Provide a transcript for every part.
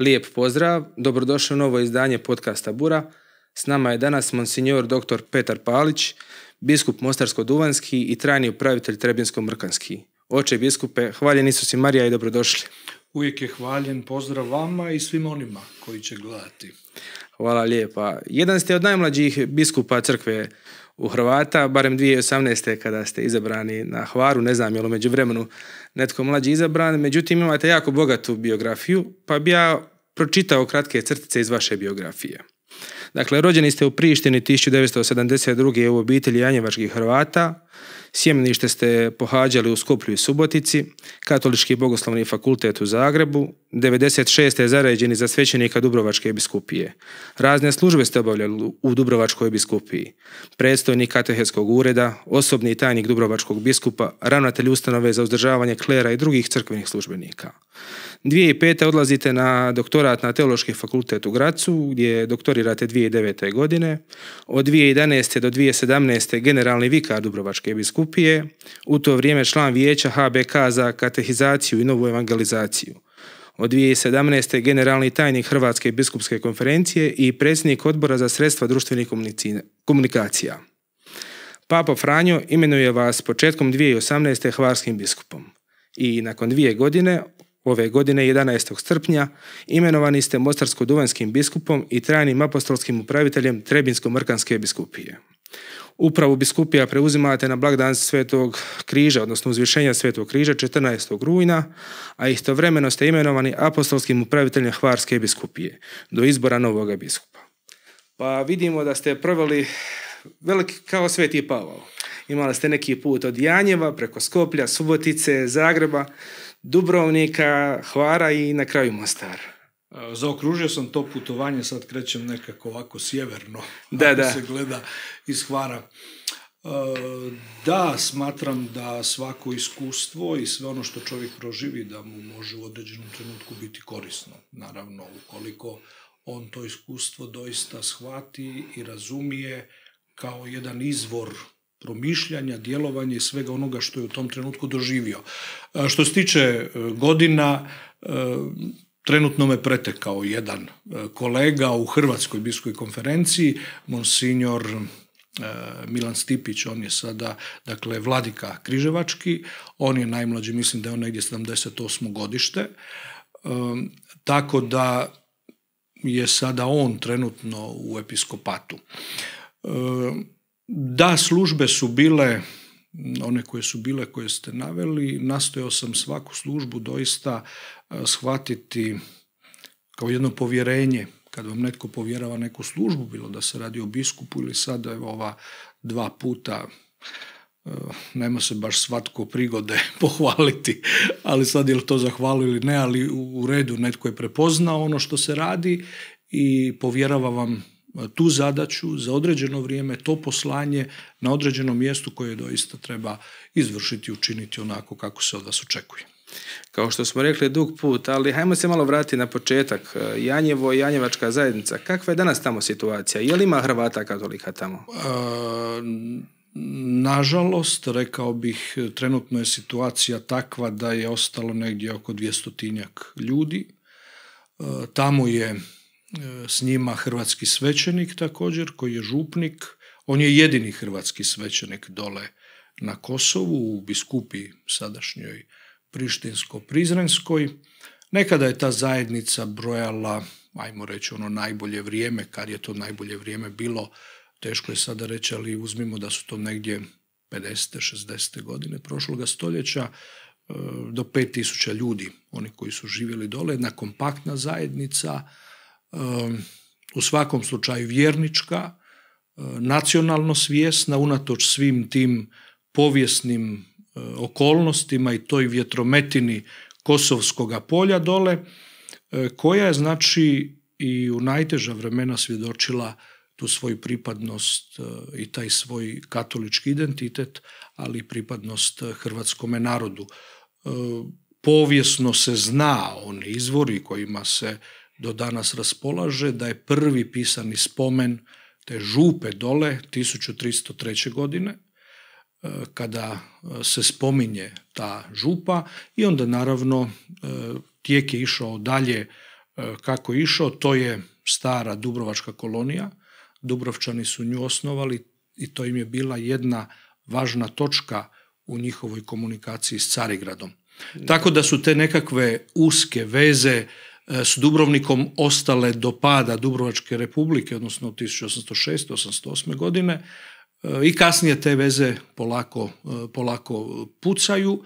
Lijep pozdrav, dobrodošli u novo izdanje podcasta Bura. S nama je danas monsignor dr. Petar Palić, biskup Mostarsko-Duvanski i trajni upravitelj Trebinsko-Mrkanski. Oče biskupe, hvaljen Isus i Marija i dobrodošli. Uvijek je hvaljen, pozdrav vama i svim onima koji će gledati. Hvala lijepa. Jedan ste od najmlađih biskupa crkve u Hrvata, barem 2018. kada ste izabrani na Hvaru, ne znam je li među vremenu netko mlađi izabran, međutim imate jako bogatu biografiju, pa bi ja pročitao kratke crtice iz vaše biografije. Dakle, rođeni ste u Prištini 1972. u obitelji Janjevačkih Hrvata, Sjemenište ste pohađali u Skoplju i Subotici, Katolički bogoslovni fakultet u Zagrebu, 96. je zaređeni za svećenika Dubrovačke biskupije. Razne službe ste obavljali u Dubrovačkoj biskupiji. Predstojnik katehetskog ureda, osobni tajnik Dubrovačkog biskupa, ravnatelj ustanove za uzdržavanje klera i drugih crkvenih službenika. 2005. odlazite na doktorat na Teološki fakultet u Gracu gdje doktorirate 2009. godine. Od 2011. do 2017. generalni vikar Dubrovačke biskupije, u to vrijeme član vijeća HBK za katehizaciju i novu evangelizaciju. Od 2017. generalni tajnik Hrvatske biskupske konferencije i predsjednik odbora za sredstva društvenih komunikacija. Papo Franjo imenuje vas početkom 2018. hvarskim biskupom i nakon dvije godine Ove godine 11. srpnja imenovani ste Mostarsko-duvanskim biskupom i trajnim apostolskim upraviteljem Trebinsko-Mrkanske biskupije. Upravu biskupija preuzimate na blagdan Svetog križa, odnosno uzvišenja Svetog križa 14. rujna, a istovremeno ste imenovani apostolskim upraviteljem Hvarske biskupije do izbora novoga biskupa. Pa vidimo da ste proveli veliki kao Sveti Pavao. Imali ste neki put od Janjeva preko Skoplja, Subotice, Zagreba. Dubrovnika, Hvara i na kraju Mostar. E, zaokružio sam to putovanje, sad krećem nekako ovako sjeverno, da, da. se gleda iz Hvara. E, da, smatram da svako iskustvo i sve ono što čovjek proživi da mu može u određenom trenutku biti korisno. Naravno, ukoliko on to iskustvo doista shvati i razumije kao jedan izvor promišljanja, djelovanja i svega onoga što je u tom trenutku doživio. E, što se tiče e, godina, e, trenutno me pretekao jedan kolega u Hrvatskoj biskoj konferenciji, monsignor Milan Stipić, on je sada dakle vladika Križevački, on je najmlađi, mislim da je on negdje 78. godište, tako da je sada on trenutno u episkopatu. Da, službe su bile, one koje su bile, koje ste naveli, nastojao sam svaku službu doista e, shvatiti kao jedno povjerenje. Kad vam netko povjerava neku službu, bilo da se radi o biskupu ili sada evo ova dva puta e, nema se baš svatko prigode pohvaliti, ali sad je li to zahvalio ili ne, ali u redu netko je prepoznao ono što se radi i povjerava vam tu zadaću za određeno vrijeme, to poslanje na određenom mjestu koje doista treba izvršiti učiniti onako kako se od vas očekuje. Kao što smo rekli, dug put, ali hajmo se malo vratiti na početak. E, Janjevo i Janjevačka zajednica, kakva je danas tamo situacija? Je li ima Hrvata katolika tamo? E, nažalost, rekao bih, trenutno je situacija takva da je ostalo negdje oko dvjestotinjak ljudi. E, tamo je s njima hrvatski svećenik također, koji je župnik. On je jedini hrvatski svećenik dole na Kosovu, u biskupi sadašnjoj Prištinsko-Prizrenskoj. Nekada je ta zajednica brojala, ajmo reći, ono najbolje vrijeme, kad je to najbolje vrijeme bilo, teško je sada reći, ali uzmimo da su to negdje 50. 60. godine prošloga stoljeća, e, do 5000 ljudi, oni koji su živjeli dole, jedna kompaktna zajednica, u svakom slučaju vjernička, e, nacionalno svjesna, unatoč svim tim povijesnim e, okolnostima i toj vjetrometini Kosovskoga polja dole, e, koja je znači i u najteža vremena svjedočila tu svoju pripadnost i taj svoj katolički identitet, ali i pripadnost hrvatskome narodu. Povijesno se zna, oni izvori kojima se do danas raspolaže, da je prvi pisani spomen te župe dole 1303. godine, e, kada e, se spominje ta župa i onda naravno e, tijek je išao dalje kako je išao, to je stara Dubrovačka kolonija, Dubrovčani su nju osnovali i to im je bila jedna važna točka u njihovoj komunikaciji s Carigradom. Tako da su te nekakve uske veze E, s Dubrovnikom ostale do pada Dubrovačke republike, odnosno 1806. 1808. godine e, i kasnije te veze polako, e, polako pucaju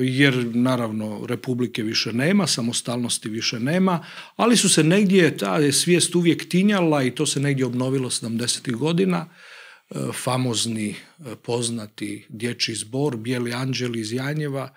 jer naravno republike više nema, samostalnosti više nema, ali su se negdje, ta je svijest uvijek tinjala i to se negdje obnovilo 70. godina, famozni poznati dječji zbor, Bijeli anđeli iz Janjeva,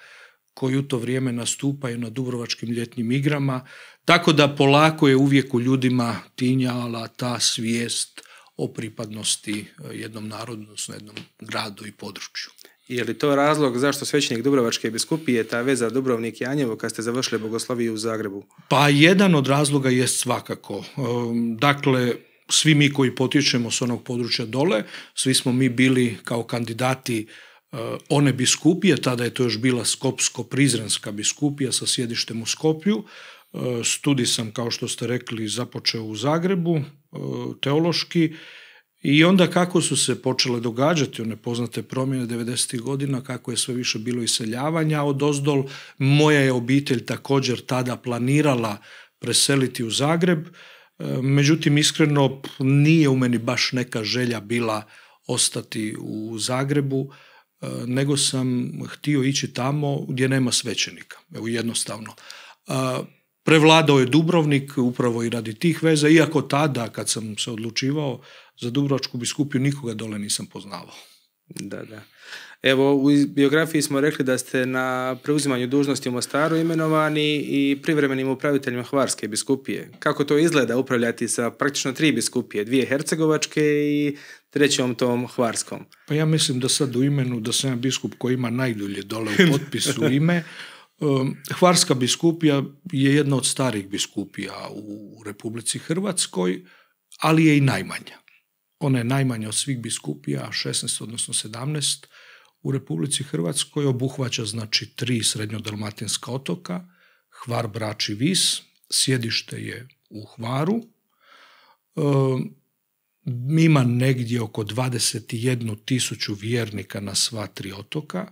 koji u to vrijeme nastupaju na Dubrovačkim ljetnim igrama, tako da polako je uvijek u ljudima tinjala ta svijest o pripadnosti e, jednom narodu, odnosno jednom gradu i području. Je li to razlog zašto svećenik Dubrovačke biskupije, ta veza Dubrovnik i Anjevo, kad ste završili bogosloviju u Zagrebu? Pa jedan od razloga je svakako. E, dakle, svi mi koji potičemo s onog područja dole, svi smo mi bili kao kandidati Eh, one biskupije, tada je to još bila skopsko prizranska biskupija sa sjedištem u Skopju. Eh, studij sam, kao što ste rekli, započeo u Zagrebu, eh, teološki, i onda kako su se počele događati one poznate promjene 90. godina, kako je sve više bilo iseljavanja od Ozdol, moja je obitelj također tada planirala preseliti u Zagreb, međutim iskreno nije u meni baš neka želja bila ostati u Zagrebu, Eh, nego sam htio ići tamo gdje nema svećenika. Evo jednostavno. Eh, prevladao je Dubrovnik upravo i radi tih veza, iako tada kad sam se odlučivao za Dubrovačku biskupiju nikoga dole nisam poznavao. Da, da. Evo, u biografiji smo rekli da ste na preuzimanju dužnosti u Mostaru imenovani i privremenim upraviteljima Hvarske biskupije. Kako to izgleda upravljati sa praktično tri biskupije, dvije hercegovačke i trećom tom Hvarskom? Pa ja mislim da sad u imenu, da sam biskup koji ima najdulje dole u potpisu ime, um, Hvarska biskupija je jedna od starih biskupija u Republici Hrvatskoj, ali je i najmanja. Ona je najmanja od svih biskupija, 16 odnosno 17, u Republici Hrvatskoj obuhvaća znači tri srednjodalmatinska otoka, Hvar, Brač i Vis, sjedište je u Hvaru, e, ima negdje oko 21 tisuću vjernika na sva tri otoka, e,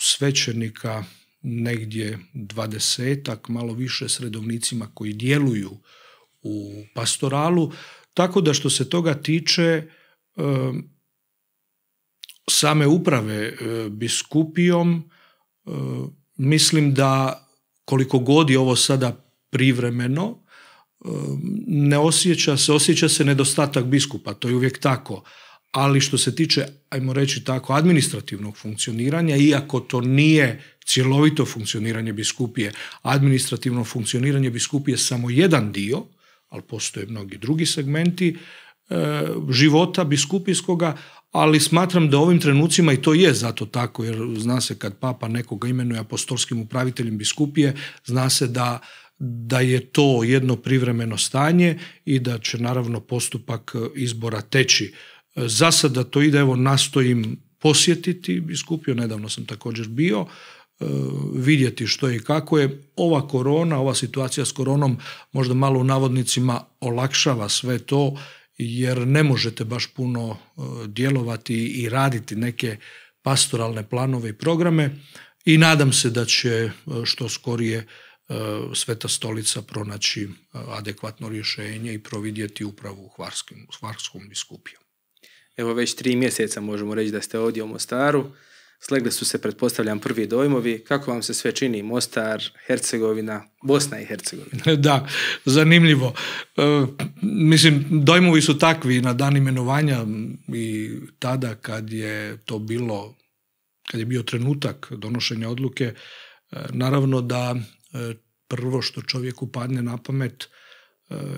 svećenika negdje dvadesetak, malo više sredovnicima koji djeluju u pastoralu, tako da što se toga tiče, ehm, same uprave e, biskupijom, e, mislim da koliko god je ovo sada privremeno, e, ne osjeća se, osjeća se nedostatak biskupa, to je uvijek tako. Ali što se tiče, ajmo reći tako, administrativnog funkcioniranja, iako to nije cjelovito funkcioniranje biskupije, administrativno funkcioniranje biskupije je samo jedan dio, ali postoje mnogi drugi segmenti, života biskupijskoga, ali smatram da ovim trenucima i to je zato tako, jer zna se kad papa nekoga imenuje apostolskim upraviteljem biskupije, zna se da da je to jedno privremeno stanje i da će naravno postupak e, izbora teći. E, za sada to ide, evo nastojim posjetiti biskupiju, nedavno sam također bio, e, vidjeti što je i kako je. Ova korona, ova situacija s koronom možda malo u navodnicima olakšava sve to jer ne možete baš puno e, djelovati i raditi neke pastoralne planove i programe i nadam se da će e, što skorije e, Sveta stolica pronaći adekvatno rješenje i providjeti upravo u Hvarskom, biskupiju. Evo već tri mjeseca možemo reći da ste ovdje u Mostaru. Slegle su se, pretpostavljam, prvi dojmovi. Kako vam se sve čini? Mostar, Hercegovina, Bosna i Hercegovina. Da, zanimljivo. E, mislim, dojmovi su takvi na dan imenovanja i tada kad je to bilo, kad je bio trenutak donošenja odluke, e, naravno da e, prvo što čovjeku padne na pamet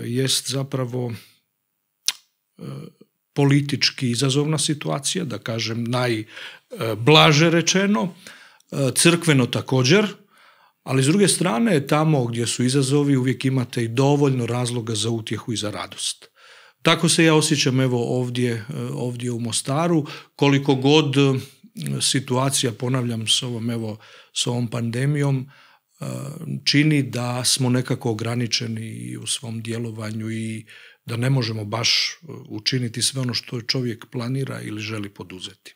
jest zapravo politički izazovna situacija, da kažem najblaže e, rečeno, e, crkveno također, ali s druge strane tamo gdje su izazovi uvijek imate i dovoljno razloga za utjehu i za radost. Tako se ja osjećam evo ovdje, e, ovdje u Mostaru, koliko god situacija, ponavljam s ovom, evo, s ovom pandemijom, čini da smo nekako ograničeni i u svom djelovanju i da ne možemo baš e, učiniti sve ono što čovjek planira ili želi poduzeti.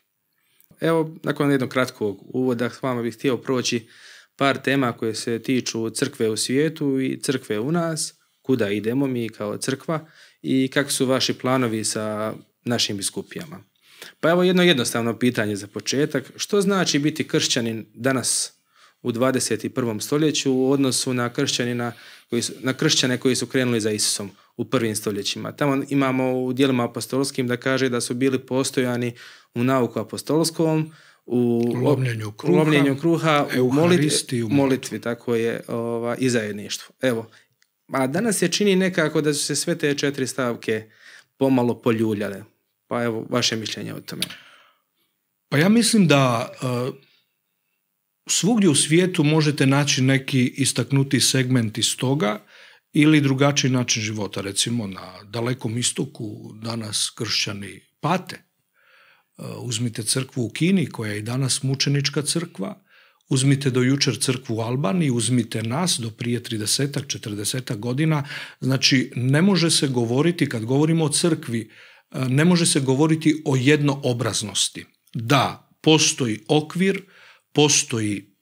Evo, nakon jednog kratkog uvoda s vama bih htio proći par tema koje se tiču crkve u svijetu i crkve u nas, kuda idemo mi kao crkva i kakvi su vaši planovi sa našim biskupijama. Pa evo jedno jednostavno pitanje za početak. Što znači biti kršćanin danas u 21. stoljeću u odnosu na, kršćanina koji su, na kršćane koji su krenuli za Isusom? u prvim stoljećima. Tamo imamo u dijelima apostolskim da kaže da su bili postojani u nauku apostolskom, u lomljenju kruha, kruha u molitvi, molitvi, tako je, ova, i zajedništvu. Evo, a danas se čini nekako da su se sve te četiri stavke pomalo poljuljale. Pa evo, vaše mišljenje o tome. Pa ja mislim da uh, svugdje u svijetu možete naći neki istaknuti segment iz toga ili drugačiji način života. Recimo na dalekom istoku danas kršćani pate. Uh, uzmite crkvu u Kini koja je i danas mučenička crkva, uzmite do jučer crkvu u Albaniji, uzmite nas do prije 30 40 godina. Znači ne može se govoriti, kad govorimo o crkvi, uh, ne može se govoriti o jednoobraznosti. Da, postoji okvir, postoji,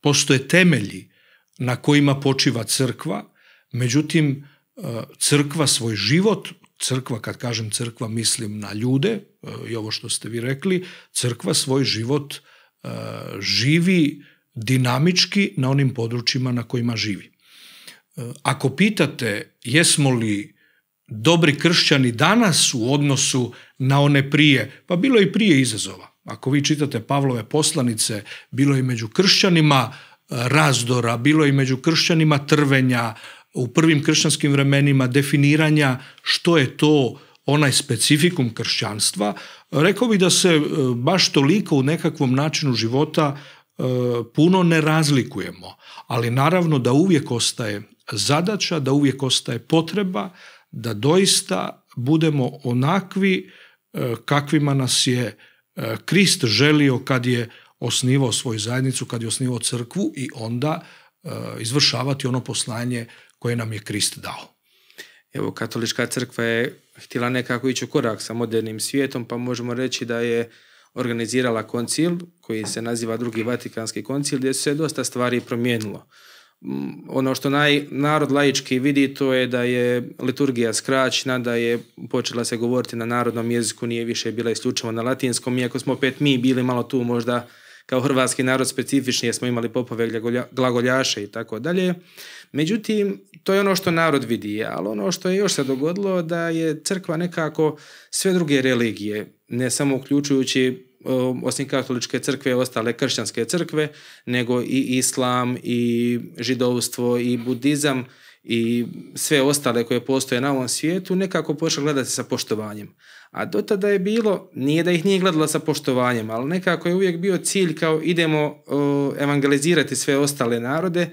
postoje temelji na kojima počiva crkva, Međutim, e, crkva svoj život, crkva, kad kažem crkva, mislim na ljude, e, i ovo što ste vi rekli, crkva svoj život e, živi dinamički na onim područjima na kojima živi. Ako pitate jesmo li dobri kršćani danas u odnosu na one prije, pa bilo je i prije izazova. Ako vi čitate Pavlove poslanice, bilo je i među kršćanima razdora, bilo je i među kršćanima trvenja, u prvim kršćanskim vremenima definiranja što je to onaj specifikum kršćanstva, rekao bi da se e, baš toliko u nekakvom načinu života e, puno ne razlikujemo, ali naravno da uvijek ostaje zadaća, da uvijek ostaje potreba da doista budemo onakvi e, kakvima nas je Krist želio kad je osnivao svoju zajednicu, kad je osnivao crkvu i onda izvršavati ono poslanje koje nam je Krist dao. Evo, katolička crkva je htjela nekako ići u korak sa modernim svijetom, pa možemo reći da je organizirala koncil, koji se naziva drugi Vatikanski koncil, gdje se dosta stvari promijenilo. Mm, ono što naj, narod laički vidi to je da je liturgija skraćena, da je počela se govoriti na narodnom jeziku, nije više bila isključivo na latinskom, iako smo opet mi bili malo tu možda kao hrvatski narod specifični, jer smo imali popove glagoljaše i tako dalje. Međutim, to je ono što narod vidi, ali ono što je još se dogodilo da je crkva nekako sve druge religije, ne samo uključujući e, osim katoličke crkve, i ostale kršćanske crkve, nego i islam, i židovstvo, i budizam, i sve ostale koje postoje na ovom svijetu, nekako počela gledati sa poštovanjem. A do tada je bilo, nije da ih nije gledala sa poštovanjem, ali nekako je uvijek bio cilj kao idemo e, evangelizirati sve ostale narode,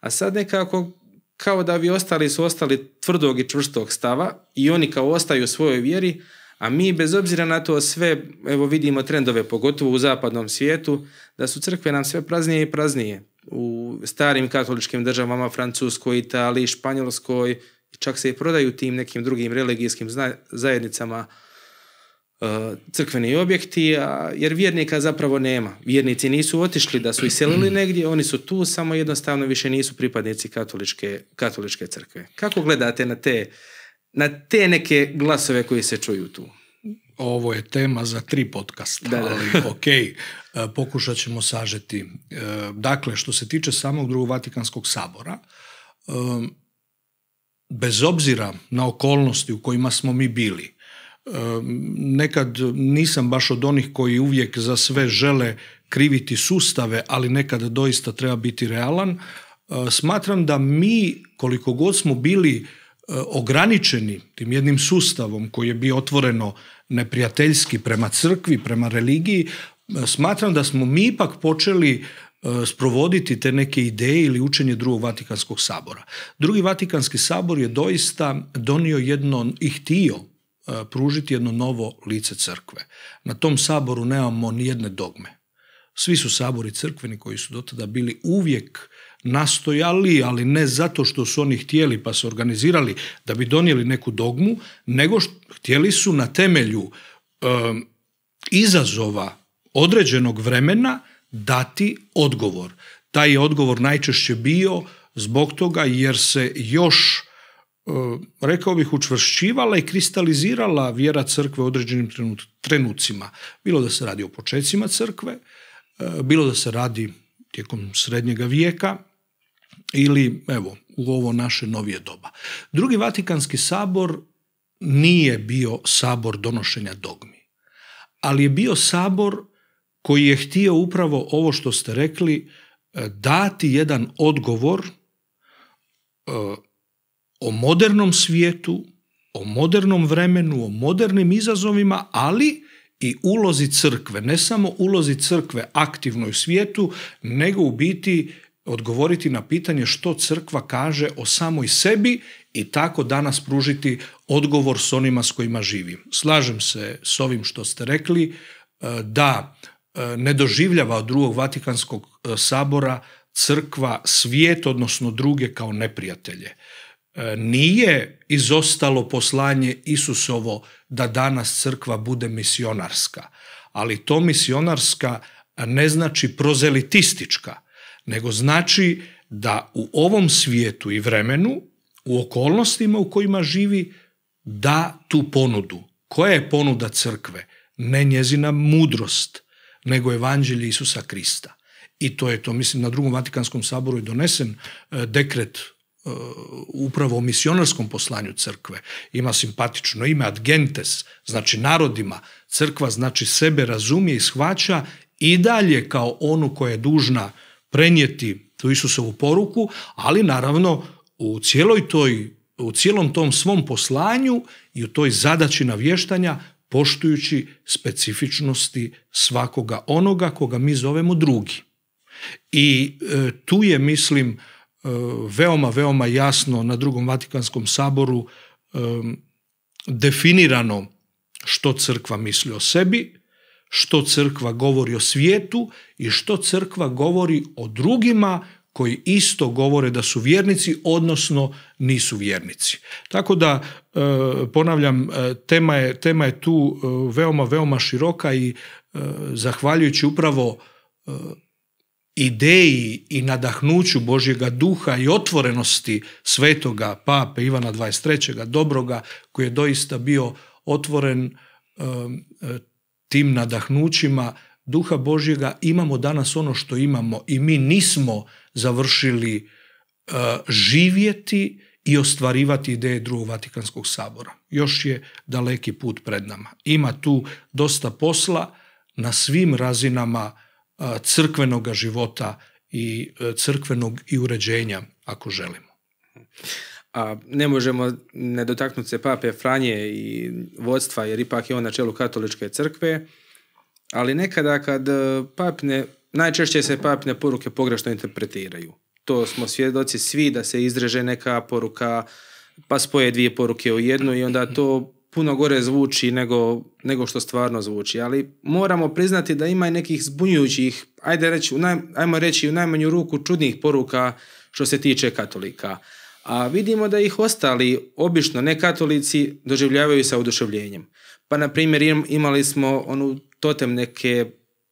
a sad nekako kao da vi ostali su ostali tvrdog i čvrstog stava i oni kao ostaju u svojoj vjeri, a mi bez obzira na to sve, evo vidimo trendove, pogotovo u zapadnom svijetu, da su crkve nam sve praznije i praznije. U starim katoličkim državama, Francuskoj, Italiji, Španjolskoj, čak se i prodaju tim nekim drugim religijskim zajednicama Eh, crkveni objekti, jer vjernika zapravo nema. Vjernici nisu otišli da su iselili negdje, oni su tu, samo jednostavno više nisu pripadnici katoličke, katoličke crkve. Kako gledate na te, na te neke glasove koji se čuju tu? Ovo je tema za tri podcasta, da, ali ok, eh, pokušat ćemo sažeti. Eh, dakle, što se tiče samog drugog Vatikanskog sabora, bez obzira na okolnosti u kojima smo mi bili, Nekad nisam baš od onih koji uvijek za sve žele kriviti sustave, ali nekad doista treba biti realan. Smatram da mi, koliko god smo bili e, ograničeni tim jednim sustavom koji je bio otvoreno neprijateljski prema crkvi, prema religiji, smatram da smo mi ipak počeli e, sprovoditi te neke ideje ili učenje drugog Vatikanskog sabora. Drugi Vatikanski sabor je doista donio jedno i htio E, pružiti jedno novo lice crkve. Na tom saboru nemamo nijedne dogme. Svi su sabori crkveni koji su do tada bili uvijek nastojali, ali ne zato što su oni htjeli pa se organizirali da bi donijeli neku dogmu, nego što, htjeli su na temelju e, izazova određenog vremena dati odgovor. Taj je odgovor najčešće bio zbog toga jer se još E, rekao bih, učvršćivala i kristalizirala vjera crkve u određenim trenucima. Bilo da se radi o počecima crkve, e, bilo da se radi tijekom srednjega vijeka ili, evo, u ovo naše novije doba. Drugi Vatikanski sabor nije bio sabor donošenja dogmi, ali je bio sabor koji je htio upravo ovo što ste rekli, e, dati jedan odgovor o modernom svijetu, o modernom vremenu, o modernim izazovima, ali i ulozi crkve, ne samo ulozi crkve aktivnoj svijetu, nego u biti odgovoriti na pitanje što crkva kaže o samoj sebi i tako danas pružiti odgovor s onima s kojima živim. Slažem se s ovim što ste rekli e, da e, ne doživljava od drugog Vatikanskog e, sabora crkva svijet, odnosno druge kao neprijatelje. E, nije izostalo poslanje Isusovo da danas crkva bude misionarska, ali to misionarska ne znači prozelitistička, nego znači da u ovom svijetu i vremenu, u okolnostima u kojima živi, da tu ponudu. Koja je ponuda crkve? Ne njezina mudrost, nego evanđelje Isusa Krista. I to je to, mislim, na drugom Vatikanskom saboru je donesen e, dekret upravo o misionarskom poslanju crkve. Ima simpatično ime Adgentes, znači narodima. Crkva znači sebe razumije i shvaća i dalje kao onu koja je dužna prenijeti tu Isusovu poruku, ali naravno u cijeloj toj u cijelom tom svom poslanju i u toj zadaći navještanja poštujući specifičnosti svakoga onoga koga mi zovemo drugi. I e, tu je, mislim, Eh, veoma, veoma jasno na drugom Vatikanskom saboru eh, definirano što crkva misli o sebi, što crkva govori o svijetu i što crkva govori o drugima koji isto govore da su vjernici, odnosno nisu vjernici. Tako da, eh, ponavljam, tema je, tema je tu veoma, veoma široka i zahvaljujući upravo ideji i nadahnuću Božjega duha i otvorenosti svetoga pape Ivana 23. Dobroga, koji je doista bio otvoren um, tim nadahnućima duha Božjega, imamo danas ono što imamo i mi nismo završili uh, živjeti i ostvarivati ideje drugog Vatikanskog sabora. Još je daleki put pred nama. Ima tu dosta posla na svim razinama crkvenog života i e, crkvenog i uređenja, ako želimo. A ne možemo ne dotaknuti se pape Franje i vodstva, jer ipak je on na čelu katoličke crkve, ali nekada kad e, papne, najčešće se papne poruke pogrešno interpretiraju. To smo svjedoci svi da se izreže neka poruka, pa spoje dvije poruke u jednu i onda to puno gore zvuči nego, nego što stvarno zvuči, ali moramo priznati da ima i nekih zbunjujućih, ajde reći, ajmo reći u najmanju ruku čudnih poruka što se tiče katolika. A vidimo da ih ostali, obično ne katolici, doživljavaju sa oduševljenjem. Pa, na primjer, imali smo onu totem neke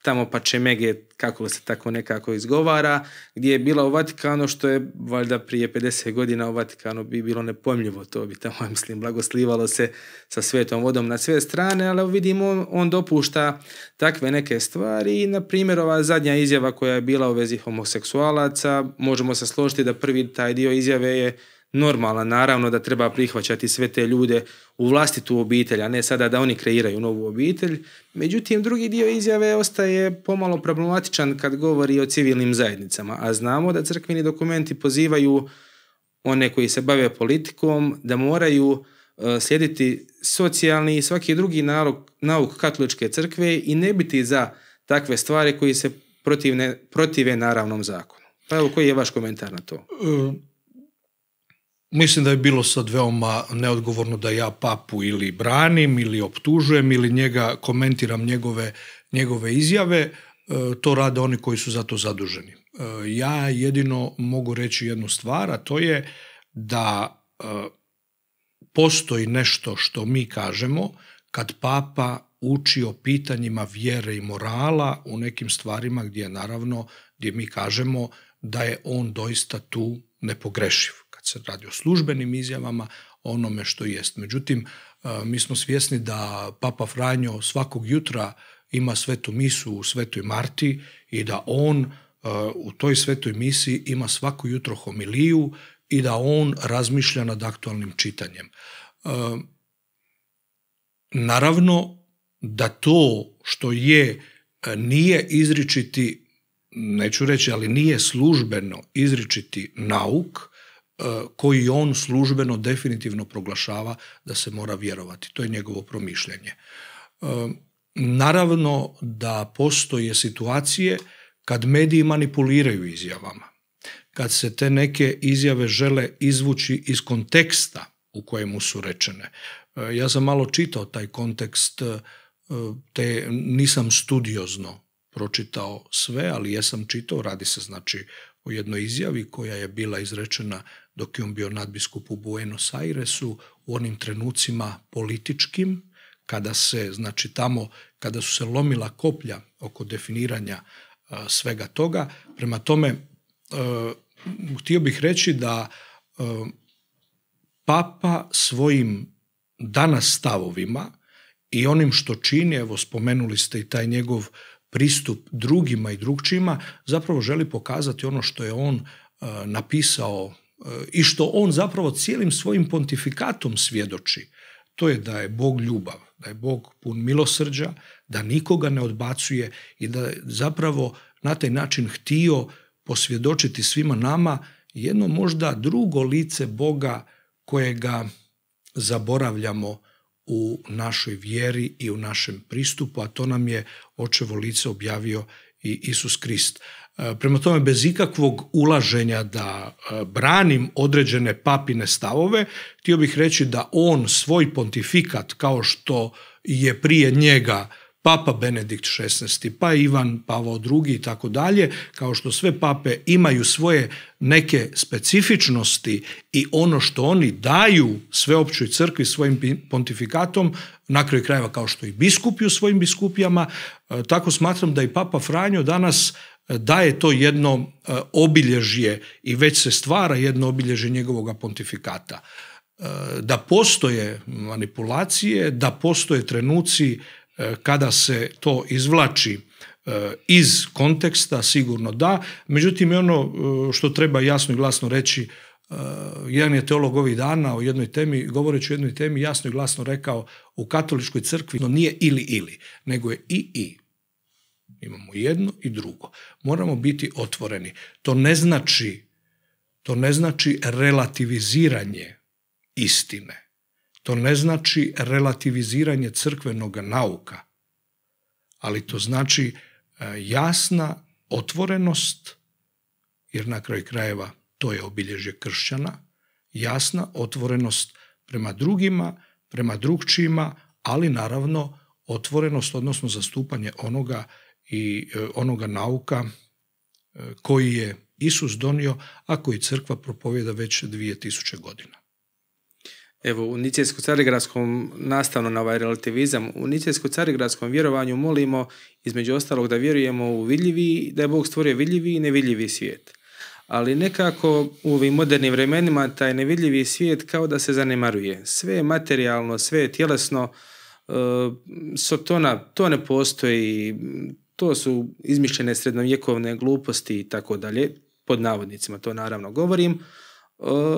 tamo pa Čemege, kako se tako nekako izgovara, gdje je bila u Vatikanu, što je valjda prije 50 godina u Vatikanu bi bilo nepojmljivo, to bi tamo, mislim, blagoslivalo se sa svetom vodom na sve strane, ali vidimo, on dopušta takve neke stvari i, na primjer, ova zadnja izjava koja je bila u vezi homoseksualaca, možemo se složiti da prvi taj dio izjave je normalan, naravno da treba prihvaćati sve te ljude u vlastitu obitelj, a ne sada da oni kreiraju novu obitelj. Međutim, drugi dio izjave ostaje pomalo problematičan kad govori o civilnim zajednicama, a znamo da crkveni dokumenti pozivaju one koji se bave politikom da moraju e, slijediti socijalni i svaki drugi nauk katoličke crkve i ne biti za takve stvari koji se protivne, protive naravnom zakonu. Pa evo, koji je vaš komentar na to? E, Mislim da je bilo sad veoma neodgovorno da ja papu ili branim ili optužujem ili njega komentiram njegove, njegove izjave. E, to rade oni koji su za to zaduženi. E, ja jedino mogu reći jednu stvar, a to je da e, postoji nešto što mi kažemo kad papa uči o pitanjima vjere i morala u nekim stvarima gdje naravno gdje mi kažemo da je on doista tu nepogrešiv se radi o službenim izjavama, onome što jest. Međutim, e, mi smo svjesni da Papa Franjo svakog jutra ima svetu misu u Svetoj Marti i da on e, u toj svetoj misi ima svako jutro homiliju i da on razmišlja nad aktualnim čitanjem. E, naravno da to što je nije izričiti, neću reći, ali nije službeno izričiti nauk, E, koji on službeno definitivno proglašava da se mora vjerovati. To je njegovo promišljanje. E, naravno da postoje situacije kad mediji manipuliraju izjavama, kad se te neke izjave žele izvući iz konteksta u kojemu su rečene. E, ja sam malo čitao taj kontekst, te nisam studiozno pročitao sve, ali jesam čitao, radi se znači o jednoj izjavi koja je bila izrečena dok je on bio nadbiskup u Buenos Airesu, u onim trenucima političkim, kada se, znači tamo, kada su se lomila koplja oko definiranja e, svega toga. Prema tome, e, htio bih reći da e, papa svojim danas stavovima i onim što čini, evo spomenuli ste i taj njegov pristup drugima i drugčijima, zapravo želi pokazati ono što je on napisao i što on zapravo cijelim svojim pontifikatom svjedoči, to je da je Bog ljubav, da je Bog pun milosrđa, da nikoga ne odbacuje i da je zapravo na taj način htio posvjedočiti svima nama jedno možda drugo lice Boga kojega zaboravljamo u našoj vjeri i u našem pristupu, a to nam je očevo lice objavio i Isus Krist. E, prema tome, bez ikakvog ulaženja da e, branim određene papine stavove, htio bih reći da on svoj pontifikat, kao što je prije njega Papa Benedikt XVI, pa Ivan Pavao II i tako dalje, kao što sve pape imaju svoje neke specifičnosti i ono što oni daju sveopćoj crkvi svojim pontifikatom, na kraju krajeva kao što i biskupi u svojim biskupijama, e, tako smatram da i Papa Franjo danas daje to jedno e, obilježje i već se stvara jedno obilježje njegovoga pontifikata. E, da postoje manipulacije, da postoje trenuci e, kada se to izvlači iz konteksta, sigurno da. Međutim, ono što treba jasno i glasno reći, jedan je teolog ovih dana o jednoj temi, govoreći o jednoj temi, jasno i glasno rekao u katoličkoj crkvi, no nije ili ili, nego je i i. Imamo jedno i drugo. Moramo biti otvoreni. To ne znači to ne znači relativiziranje istine. To ne znači relativiziranje crkvenog nauka, ali to znači e, jasna otvorenost, jer na kraju krajeva to je obilježje kršćana, jasna otvorenost prema drugima, prema drugčijima, ali naravno otvorenost, odnosno zastupanje onoga i e, onoga nauka e, koji je Isus donio, a koji crkva propovjeda već 2000 godina. Evo, u nicijesko carigradskom, nastavno na ovaj relativizam, u nicijesko carigradskom vjerovanju molimo, između ostalog, da vjerujemo u vidljivi, da je Bog stvorio vidljivi i nevidljivi svijet. Ali nekako u ovim modernim vremenima taj nevidljivi svijet kao da se zanemaruje. Sve je materijalno, sve je tjelesno, e, Sotona, to, to ne postoji, to su izmišljene srednovjekovne gluposti i tako dalje. Pod navodnicima to naravno govorim. E,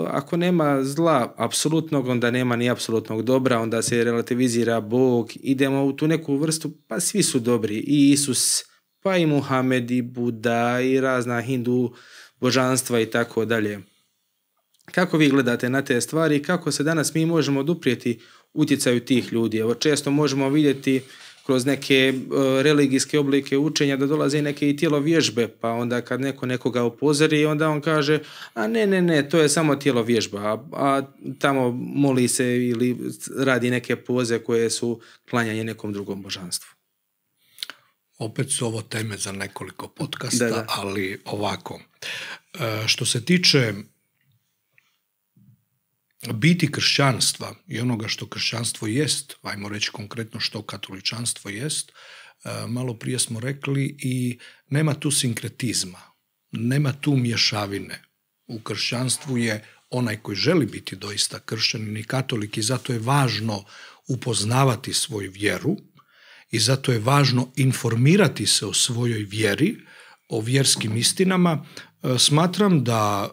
ako nema zla apsolutnog, onda nema ni apsolutnog dobra, onda se relativizira Bog, idemo u tu neku vrstu, pa svi su dobri, i Isus, pa i Muhamed, i Buda, i razna hindu božanstva i tako dalje. Kako vi gledate na te stvari kako se danas mi možemo oduprijeti utjecaju tih ljudi? Evo često možemo vidjeti kroz neke e, religijske oblike učenja da dolaze neke i tijelo vježbe, pa onda kad neko nekoga upozori, onda on kaže, a ne, ne, ne, to je samo tijelo vježba, a, a tamo moli se ili radi neke poze koje su klanjanje nekom drugom božanstvu. Opet su ovo teme za nekoliko podcasta, ali ovako. E, što se tiče biti kršćanstva i onoga što kršćanstvo jest, ajmo reći konkretno što katoličanstvo jest, e, malo prije smo rekli i nema tu sinkretizma, nema tu mješavine. U kršćanstvu je onaj koji želi biti doista kršćanin i katolik i zato je važno upoznavati svoju vjeru i zato je važno informirati se o svojoj vjeri, o vjerskim istinama. E, smatram da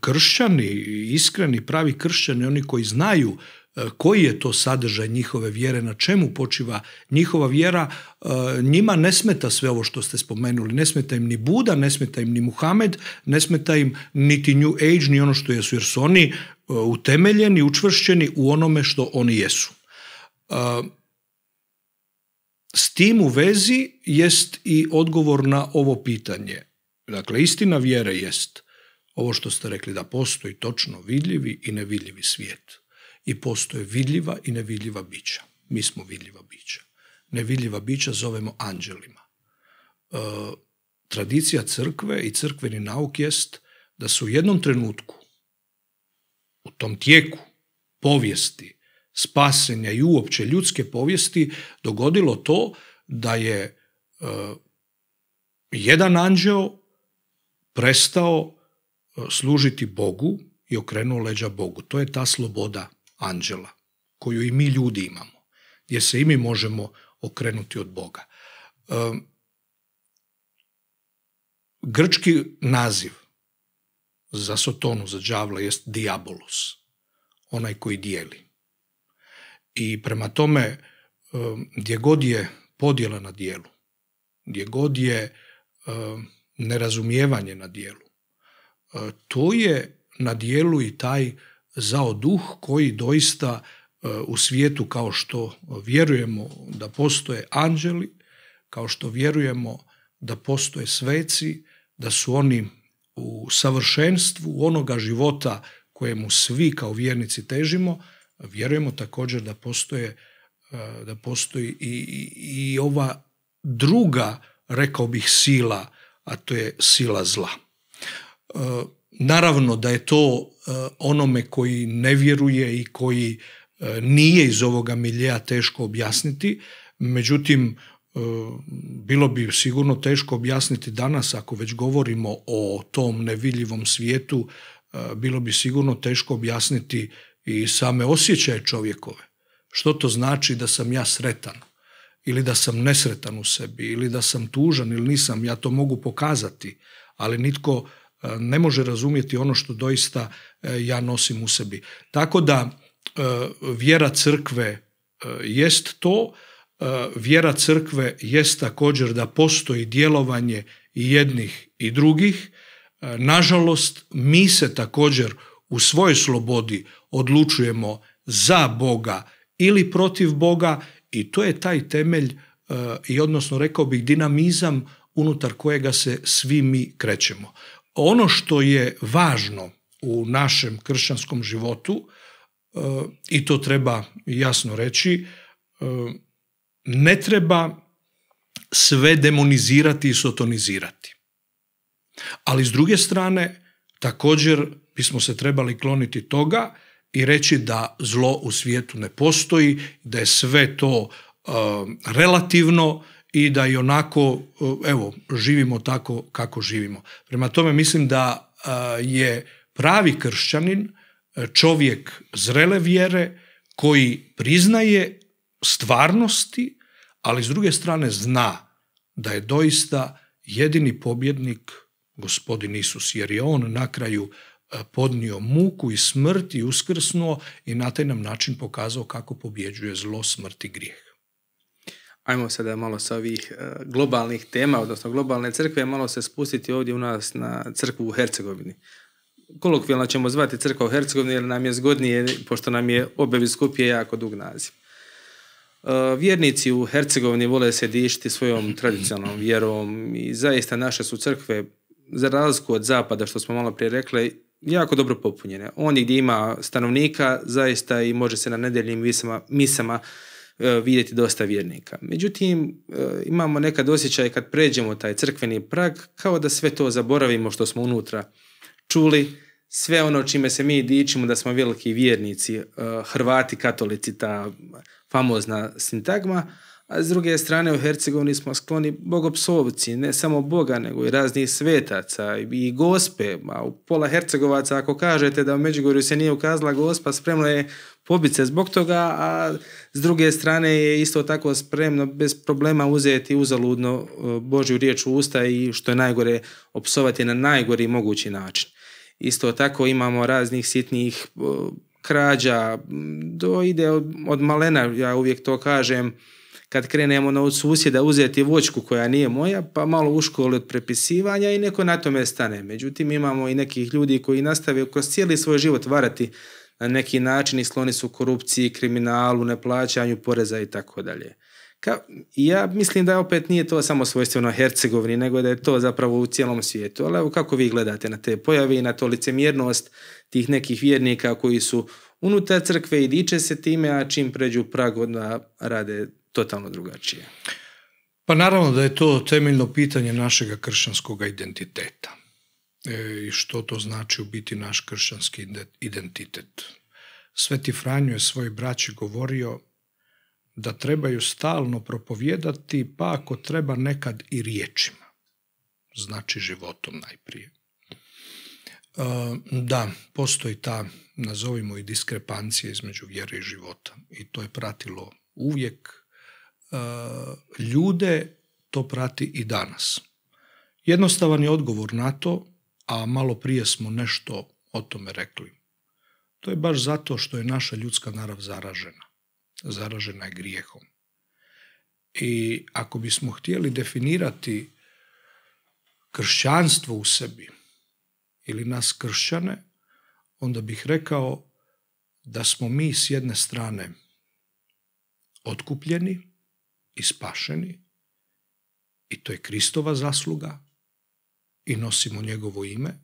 kršćani, iskreni, pravi kršćani, oni koji znaju e, koji je to sadržaj njihove vjere, na čemu počiva njihova vjera, e, njima ne smeta sve ovo što ste spomenuli. Ne smeta im ni Buda, ne smeta im ni Muhamed, ne smeta im niti New Age, ni ono što jesu, jer su oni e, utemeljeni, učvršćeni u onome što oni jesu. S tim u vezi jest i odgovor na ovo pitanje. Dakle, istina vjere jest ovo što ste rekli da postoji točno vidljivi i nevidljivi svijet. I postoje vidljiva i nevidljiva bića. Mi smo vidljiva bića. Nevidljiva bića zovemo anđelima. E, tradicija crkve i crkveni nauk jest da su u jednom trenutku, u tom tijeku povijesti, spasenja i uopće ljudske povijesti dogodilo to da je e, jedan anđeo prestao služiti Bogu i okrenuo leđa Bogu. To je ta sloboda anđela koju i mi ljudi imamo, gdje se i mi možemo okrenuti od Boga. grčki naziv za Sotonu, za Džavla, jest diabolos, onaj koji dijeli. I prema tome, gdje god je podjela na dijelu, gdje god je nerazumijevanje na dijelu, E, to je na dijelu i taj zao duh koji doista e, u svijetu kao što vjerujemo da postoje anđeli, kao što vjerujemo da postoje sveci, da su oni u savršenstvu onoga života kojemu svi kao vjernici težimo, vjerujemo također da postoje e, da postoji i, i, i ova druga, rekao bih, sila, a to je sila zla. E, naravno da je to e, onome koji ne vjeruje i koji e, nije iz ovoga miljeja teško objasniti, međutim bilo bi sigurno teško objasniti danas ako već govorimo o tom nevidljivom svijetu, bilo bi sigurno teško objasniti i same osjećaje čovjekove. Što to znači da sam ja sretan? Ili da sam nesretan u sebi, ili da sam tužan, ili nisam, ja to mogu pokazati, ali nitko E, ne može razumjeti ono što doista e, ja nosim u sebi. Tako da e, vjera crkve jest to, vjera crkve jest također da postoji djelovanje i jednih i drugih. Nažalost, mi se također u svojoj slobodi odlučujemo za Boga ili protiv Boga i to je taj temelj i odnosno rekao bih dinamizam unutar kojega se svi mi krećemo. Ono što je važno u našem kršćanskom životu, e, i to treba jasno reći, e, ne treba sve demonizirati i sotonizirati. Ali s druge strane, također bismo se trebali kloniti toga i reći da zlo u svijetu ne postoji, da je sve to e, relativno i da i onako, eh, evo, živimo tako kako živimo. Prema tome mislim da eh, je pravi kršćanin eh, čovjek zrele vjere koji priznaje stvarnosti, ali s druge strane zna da je doista jedini pobjednik gospodin Isus, jer je on na kraju podnio muku i smrti, i uskrsnuo i na taj nam način pokazao kako pobjeđuje zlo, smrt i grijeh ajmo sada malo sa ovih e, globalnih tema, odnosno globalne crkve, malo se spustiti ovdje u nas na crkvu u Hercegovini. Kolokvijalno ćemo zvati crkva u Hercegovini jer nam je zgodnije, pošto nam je obe biskupije jako dug naziv. E, vjernici u Hercegovini vole se dišiti svojom tradicionalnom vjerom i zaista naše su crkve, za razliku od zapada, što smo malo prije rekli, jako dobro popunjene. Oni gdje ima stanovnika, zaista i može se na nedeljnim misama, misama E, vidjeti dosta vjernika. Međutim, e, imamo nekad osjećaj kad pređemo taj crkveni prag kao da sve to zaboravimo što smo unutra čuli, sve ono čime se mi dičimo da smo veliki vjernici, e, Hrvati, katolici, ta famozna sintagma, a s druge strane u Hercegovini smo skloni bogopsovci, ne samo Boga, nego i raznih svetaca i gospe. A u pola Hercegovaca ako kažete da u Međugorju se nije ukazala gospa, spremno je obice zbog toga, a s druge strane je isto tako spremno bez problema uzeti uzaludno e, Božju riječ u usta i što je najgore opsovati na najgori mogući način. Isto tako imamo raznih sitnih e, krađa, do ide od malena, ja uvijek to kažem, kad krenemo na od susjeda uzeti vočku koja nije moja, pa malo u školi od prepisivanja i neko na tome stane. Međutim, imamo i nekih ljudi koji nastave kroz cijeli svoj život varati na neki način i skloni su korupciji, kriminalu, neplaćanju poreza i tako dalje. Ja mislim da opet nije to samo svojstveno Hercegovini, nego da je to zapravo u cijelom svijetu. Ali evo kako vi gledate na te pojave i na to licemjernost tih nekih vjernika koji su unutar crkve i diče se time, a čim pređu prag onda rade totalno drugačije. Pa naravno da je to temeljno pitanje našega kršćanskog identiteta. E, i što to znači u biti naš kršćanski identitet. Sveti Franjo je svoj braći govorio da trebaju stalno propovjedati, pa ako treba nekad i riječima. Znači životom najprije. E, da, postoji ta, nazovimo i diskrepancija između vjere i života. I to je pratilo uvijek e, ljude, to prati i danas. Jednostavan je odgovor na to a malo prije smo nešto o tome rekli. To je baš zato što je naša ljudska narav zaražena. Zaražena je grijehom. I ako bismo htjeli definirati kršćanstvo u sebi ili nas kršćane, onda bih rekao da smo mi s jedne strane otkupljeni i spašeni i to je Kristova zasluga, i nosimo njegovo ime,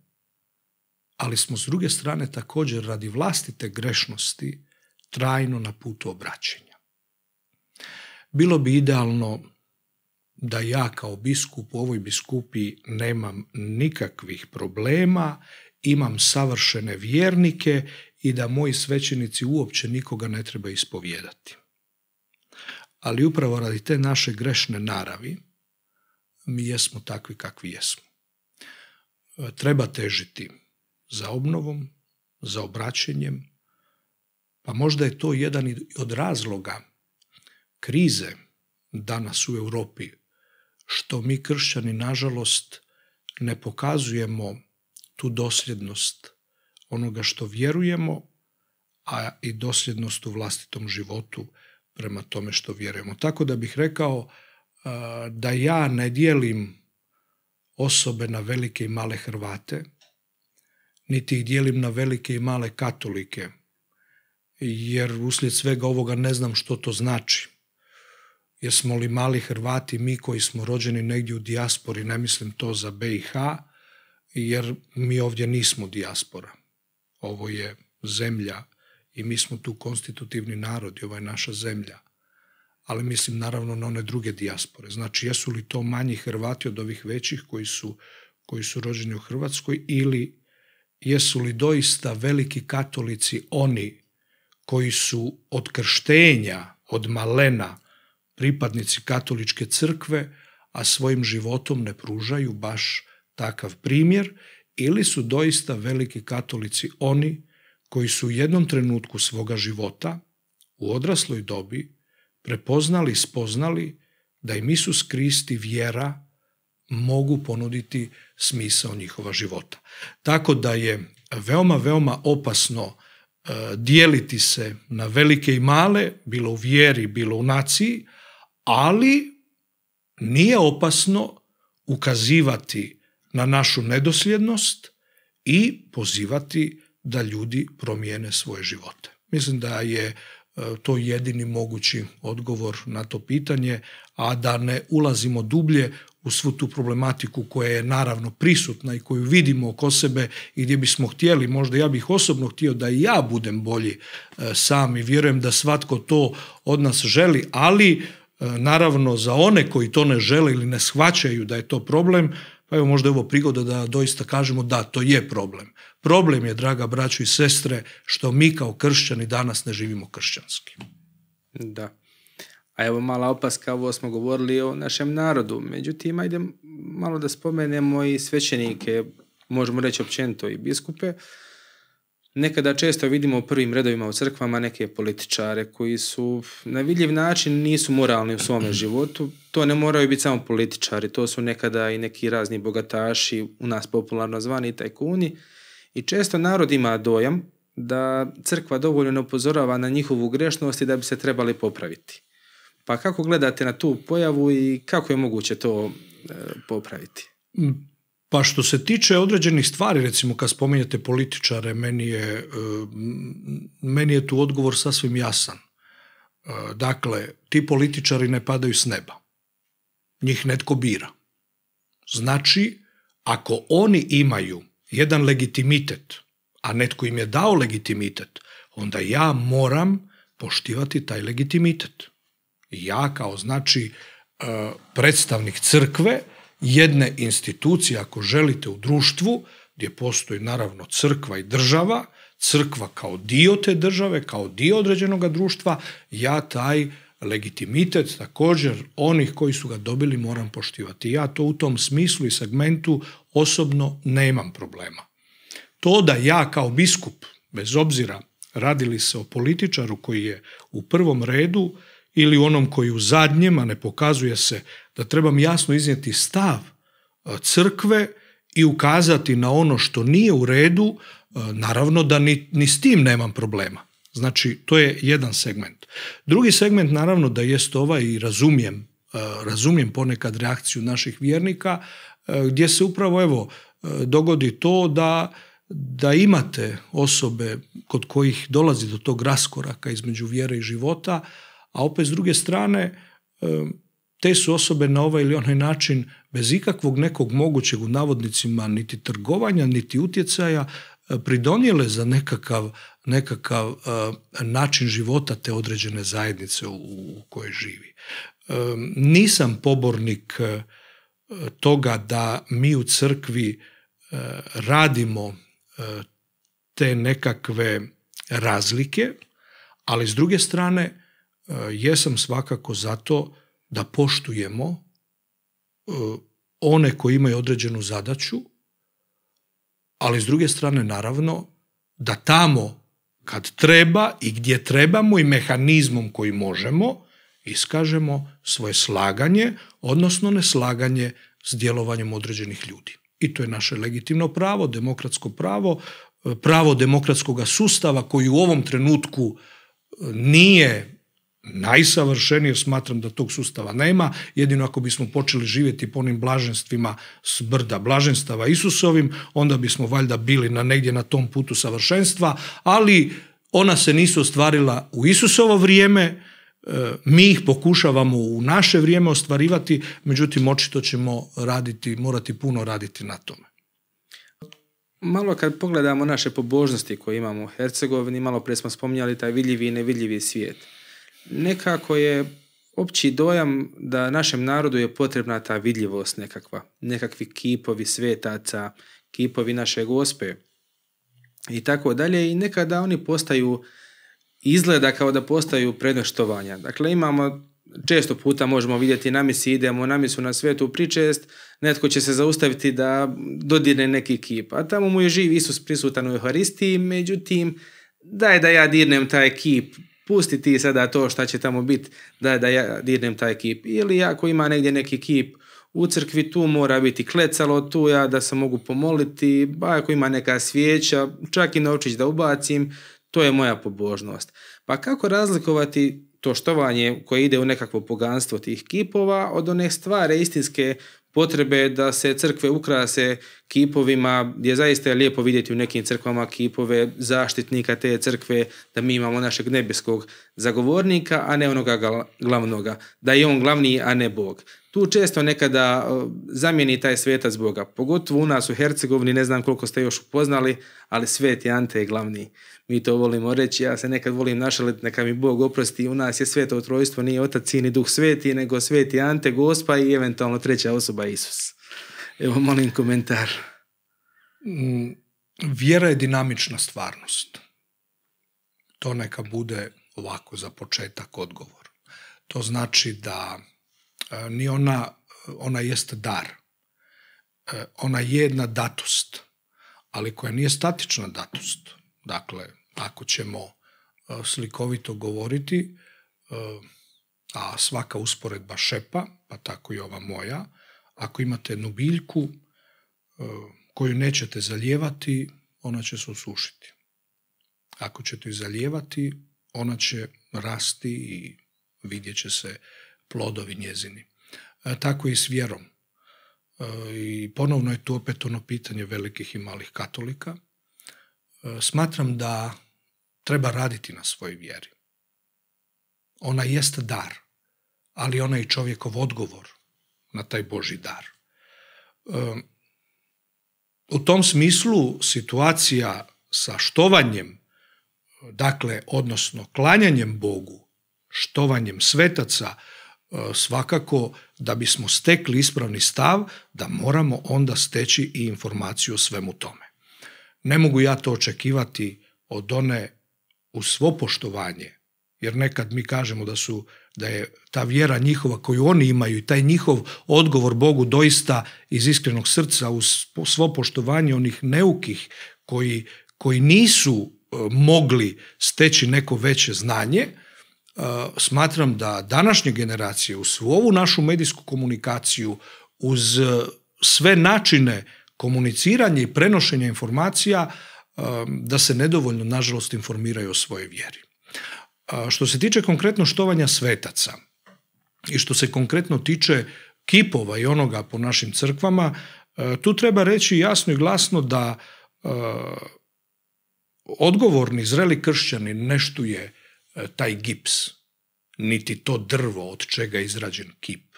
ali smo s druge strane također radi vlastite grešnosti trajno na putu obraćenja. Bilo bi idealno da ja kao biskup u ovoj biskupi nemam nikakvih problema, imam savršene vjernike i da moji svećenici uopće nikoga ne treba ispovijedati. Ali upravo radi te naše grešne naravi mi jesmo takvi kakvi jesmo treba težiti za obnovom, za obraćenjem, pa možda je to jedan od razloga krize danas u Europi, što mi kršćani, nažalost, ne pokazujemo tu dosljednost onoga što vjerujemo, a i dosljednost u vlastitom životu prema tome što vjerujemo. Tako da bih rekao da ja ne dijelim osobe na velike i male Hrvate, niti ih dijelim na velike i male katolike, jer uslijed svega ovoga ne znam što to znači. Jesmo li mali Hrvati, mi koji smo rođeni negdje u dijaspori, ne mislim to za BiH, jer mi ovdje nismo dijaspora. Ovo je zemlja i mi smo tu konstitutivni narod i ovo je naša zemlja ali mislim naravno na one druge dijaspore. Znači, jesu li to manji Hrvati od ovih većih koji su, koji su rođeni u Hrvatskoj ili jesu li doista veliki katolici oni koji su od krštenja, od malena, pripadnici katoličke crkve, a svojim životom ne pružaju baš takav primjer, ili su doista veliki katolici oni koji su u jednom trenutku svoga života u odrasloj dobi prepoznali, spoznali da im Isus Krist i vjera mogu ponuditi smisao njihova života. Tako da je veoma, veoma opasno e, dijeliti se na velike i male, bilo u vjeri, bilo u naciji, ali nije opasno ukazivati na našu nedosljednost i pozivati da ljudi promijene svoje živote. Mislim da je E, to jedini mogući odgovor na to pitanje, a da ne ulazimo dublje u svu tu problematiku koja je naravno prisutna i koju vidimo oko sebe i gdje bismo htjeli, možda ja bih osobno htio da i ja budem bolji e, sam i vjerujem da svatko to od nas želi, ali e, naravno za one koji to ne žele ili ne shvaćaju da je to problem, pa evo možda je ovo prigoda da doista kažemo da to je problem. Problem je, draga braćo i sestre, što mi kao kršćani danas ne živimo kršćanski. Da. A evo mala opaska, ovo smo govorili o našem narodu. Međutim, ajde malo da spomenemo i svećenike, možemo reći općenito i biskupe. Nekada često vidimo u prvim redovima u crkvama neke političare koji su na vidljiv način nisu moralni u svome životu. To ne moraju biti samo političari, to su nekada i neki razni bogataši, u nas popularno zvani tajkuni i često narod ima dojam da crkva dovoljno ne upozorava na njihovu grešnost i da bi se trebali popraviti. Pa kako gledate na tu pojavu i kako je moguće to e, popraviti? Mm, pa što se tiče određenih stvari, recimo kad spominjete političare, meni je, e, meni je tu odgovor sasvim jasan. E, dakle, ti političari ne padaju s neba. Njih netko bira. Znači, ako oni imaju jedan legitimitet, a netko im je dao legitimitet, onda ja moram poštivati taj legitimitet. Ja kao znači e, predstavnik crkve, jedne institucije, ako želite, u društvu, gdje postoji naravno crkva i država, crkva kao dio te države, kao dio određenog društva, ja taj legitimitet također onih koji su ga dobili moram poštivati. Ja to u tom smislu i segmentu osobno nemam problema. To da ja kao biskup, bez obzira radili se o političaru koji je u prvom redu ili onom koji u zadnjem, a ne pokazuje se da trebam jasno iznijeti stav e, crkve i ukazati na ono što nije u redu, e, naravno da ni, ni s tim nemam problema. Znači, to je jedan segment. Drugi segment, naravno, da jest ovaj i razumijem, e, razumijem ponekad reakciju naših vjernika, e, gdje se upravo, evo, e, dogodi to da, da imate osobe kod kojih dolazi do tog raskoraka između vjere i života, a opet s druge strane, te su osobe na ovaj ili onaj način bez ikakvog nekog mogućeg u navodnicima niti trgovanja, niti utjecaja pridonijele za nekakav nekakav eh, način života te određene zajednice u kojoj živi. Nisam pobornik eh, toga da mi u crkvi eh, radimo te nekakve razlike, ali s druge strane jesam svakako za to da poštujemo one koji imaju određenu zadaću, ali s druge strane naravno da tamo kad treba i gdje trebamo i mehanizmom koji možemo iskažemo svoje slaganje, odnosno neslaganje s djelovanjem određenih ljudi. I to je naše legitimno pravo, demokratsko pravo, pravo demokratskog sustava koji u ovom trenutku e, nije najsavršenije smatram da tog sustava nema, jedino ako bismo počeli živjeti po onim blaženstvima s brda blaženstava Isusovim, onda bismo valjda bili na negdje na tom putu savršenstva, ali ona se nisu ostvarila u Isusovo vrijeme, e, mi ih pokušavamo u naše vrijeme ostvarivati, međutim očito ćemo raditi, morati puno raditi na tome. Malo kad pogledamo naše pobožnosti koje imamo u Hercegovini, malo smo spominjali taj vidljivi i nevidljivi svijet nekako je opći dojam da našem narodu je potrebna ta vidljivost nekakva, nekakvi kipovi svetaca, kipovi naše gospe i tako dalje i nekada oni postaju izgleda kao da postaju prednoštovanja. Dakle, imamo često puta možemo vidjeti na misi idemo, na misu na svetu pričest, netko će se zaustaviti da dodirne neki kip, a tamo mu je živ Isus prisutan u Euharistiji, međutim, daj da ja dirnem taj kip, pusti ti sada to šta će tamo biti, da, da ja dirnem taj kip. Ili ako ima negdje neki kip u crkvi, tu mora biti klecalo, tu ja da se mogu pomoliti, ba ako ima neka svijeća, čak i novčić da ubacim, to je moja pobožnost. Pa kako razlikovati to štovanje koje ide u nekakvo poganstvo tih kipova od one stvari istinske potrebe da se crkve ukrase kipovima, gdje zaista lijepo vidjeti u nekim crkvama kipove zaštitnika te crkve, da mi imamo našeg nebeskog zagovornika, a ne onoga glavnoga, da je on glavni, a ne Bog. Tu često nekada zamijeni taj svetac Boga, pogotovo u nas u Hercegovini, ne znam koliko ste još upoznali, ali sveti Ante je glavni mi to volimo reći, ja se nekad volim našaliti, neka mi Bog oprosti, u nas je sveto trojstvo, nije otac, sin i duh sveti, nego sveti Ante, gospa i eventualno treća osoba Isus. Evo, molim komentar. Mm, vjera je dinamična stvarnost. To neka bude ovako za početak odgovor. To znači da e, ni ona, ona jest dar. E, ona je jedna datost, ali koja nije statična datost. Dakle, ako ćemo e, slikovito govoriti, e, a svaka usporedba šepa, pa tako i ova moja, ako imate jednu biljku e, koju nećete zalijevati, ona će se osušiti. Ako ćete ju zalijevati, ona će rasti i vidjet će se plodovi njezini. Tako i s vjerom. I ponovno je tu opet ono pitanje velikih i malih katolika. Smatram da treba raditi na svojoj vjeri. Ona jest dar, ali ona je čovjekov odgovor na taj Boži dar. Ehm, u tom smislu situacija sa štovanjem, dakle, odnosno klanjanjem Bogu, štovanjem svetaca, e, svakako da bismo stekli ispravni stav, da moramo onda steći i informaciju o svemu tome. Ne mogu ja to očekivati od one u svo poštovanje, jer nekad mi kažemo da su da je ta vjera njihova koju oni imaju i taj njihov odgovor Bogu doista iz iskrenog srca uz svo poštovanje onih neukih koji, koji nisu e, mogli steći neko veće znanje, e, smatram da današnje generacije uz svu ovu našu medijsku komunikaciju, uz e, sve načine komuniciranja i prenošenja informacija, Um, da se nedovoljno, nažalost, informiraju o svojoj vjeri. Što se tiče konkretno štovanja svetaca i što se konkretno tiče kipova i onoga po našim crkvama, tu treba reći jasno i glasno da odgovorni, zreli kršćani ne štuje e, taj gips, niti to drvo od čega je izrađen kip.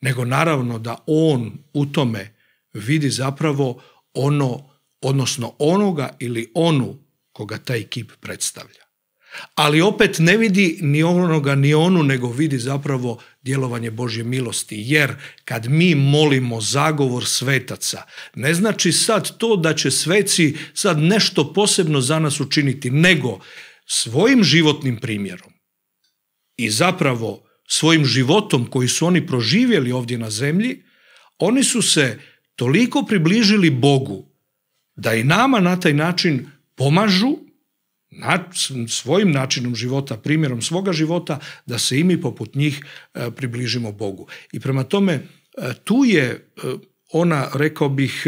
Nego naravno da on u tome vidi zapravo ono odnosno onoga ili onu koga taj kip predstavlja. Ali opet ne vidi ni onoga ni onu, nego vidi zapravo djelovanje Božje milosti. Jer kad mi molimo zagovor svetaca, ne znači sad to da će sveci sad nešto posebno za nas učiniti, nego svojim životnim primjerom i zapravo svojim životom koji su oni proživjeli ovdje na zemlji, oni su se toliko približili Bogu da i nama na taj način pomažu na, svojim načinom života, primjerom svoga života, da se i mi poput njih e, približimo Bogu. I prema tome, e, tu je e, ona, rekao bih,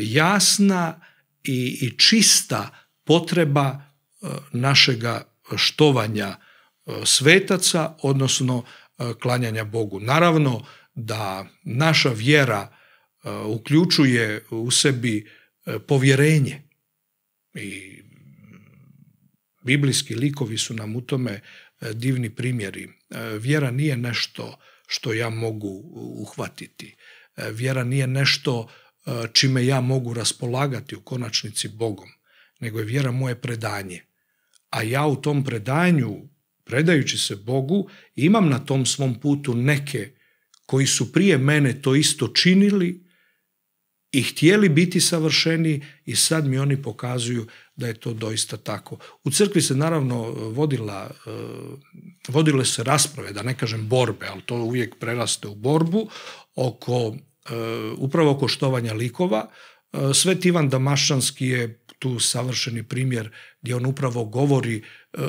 jasna i, i čista potreba našega štovanja svetaca, odnosno klanjanja Bogu. Naravno da naša vjera uključuje u sebi E, povjerenje. I biblijski likovi su nam u tome e, divni primjeri. E, vjera nije nešto što ja mogu uhvatiti. Vjera nije nešto čime ja mogu raspolagati u konačnici Bogom, nego je vjera moje predanje. A ja u tom predanju, predajući se Bogu, imam na tom svom putu neke koji su prije mene to isto činili i htjeli biti savršeni i sad mi oni pokazuju da je to doista tako. U crkvi se naravno vodila, eh, vodile se rasprave, da ne kažem borbe, ali to uvijek preraste u borbu, oko, eh, upravo oko štovanja likova. Eh, Svet Ivan Damašanski je tu savršeni primjer gdje on upravo govori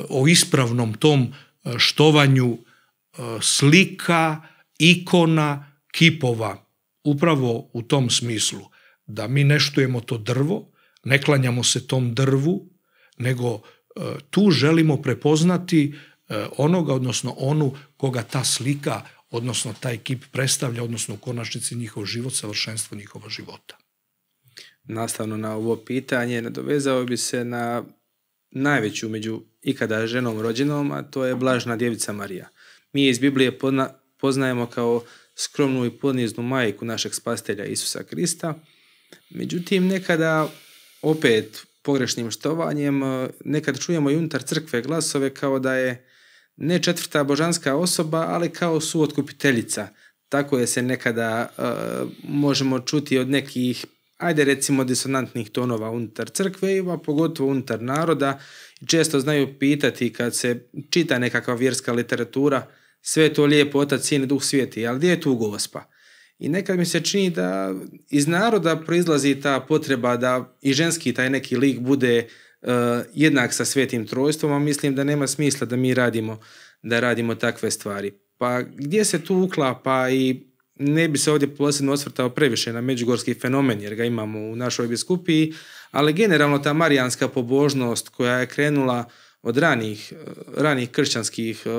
o ispravnom tom štovanju slika, ikona, kipova, upravo u tom smislu da mi neštujemo to drvo, ne klanjamo se tom drvu, nego e, tu želimo prepoznati e, onoga, odnosno onu koga ta slika, odnosno taj kip predstavlja, odnosno u konačnici njihov život, savršenstvo njihova života. Nastavno na ovo pitanje, nadovezao bi se na najveću među ikada ženom rođenom, a to je Blažna djevica Marija. Mi iz Biblije poznajemo kao skromnu i poniznu majku našeg spastelja Isusa Krista, Međutim, nekada opet pogrešnim štovanjem, e, nekad čujemo i unutar crkve glasove kao da je ne četvrta božanska osoba, ali kao suotkupiteljica. Tako je se nekada e, možemo čuti od nekih, ajde recimo, disonantnih tonova unutar crkve, a pogotovo unutar naroda. Često znaju pitati kad se čita nekakva vjerska literatura, sve to lijepo, otac, sin, duh svijeti, ali gdje je tu gospa? I nekad mi se čini da iz naroda proizlazi ta potreba da i ženski taj neki lik bude e, jednak sa svetim trojstvom, a mislim da nema smisla da mi radimo, da radimo takve stvari. Pa gdje se tu uklapa i ne bi se ovdje posebno osvrtao previše na međugorski fenomen jer ga imamo u našoj biskupiji, ali generalno ta marijanska pobožnost koja je krenula od ranih, e, ranih kršćanskih e,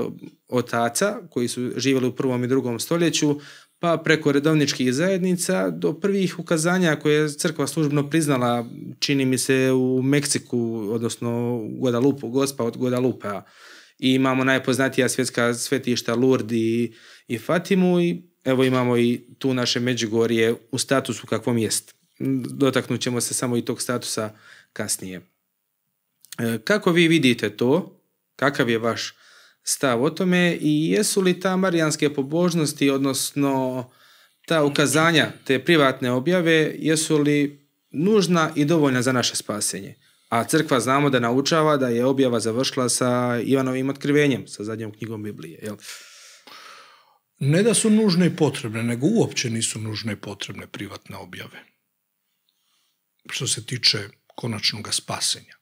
otaca koji su živjeli u prvom i drugom stoljeću pa preko redovničkih zajednica do prvih ukazanja koje je crkva službno priznala, čini mi se u Meksiku, odnosno u Guadalupu, gospa od Guadalupa. I imamo najpoznatija svjetska svetišta Lurdi i Fatimu i evo imamo i tu naše Međugorje u statusu kakvom jest. Dotaknut ćemo se samo i tog statusa kasnije. E, kako vi vidite to? Kakav je vaš stav o tome i jesu li ta marijanske pobožnosti, odnosno ta ukazanja, te privatne objave, jesu li nužna i dovoljna za naše spasenje? A crkva znamo da naučava da je objava završila sa Ivanovim otkrivenjem, sa zadnjom knjigom Biblije. Jel? Ne da su nužne i potrebne, nego uopće nisu nužne i potrebne privatne objave. Što se tiče konačnog spasenja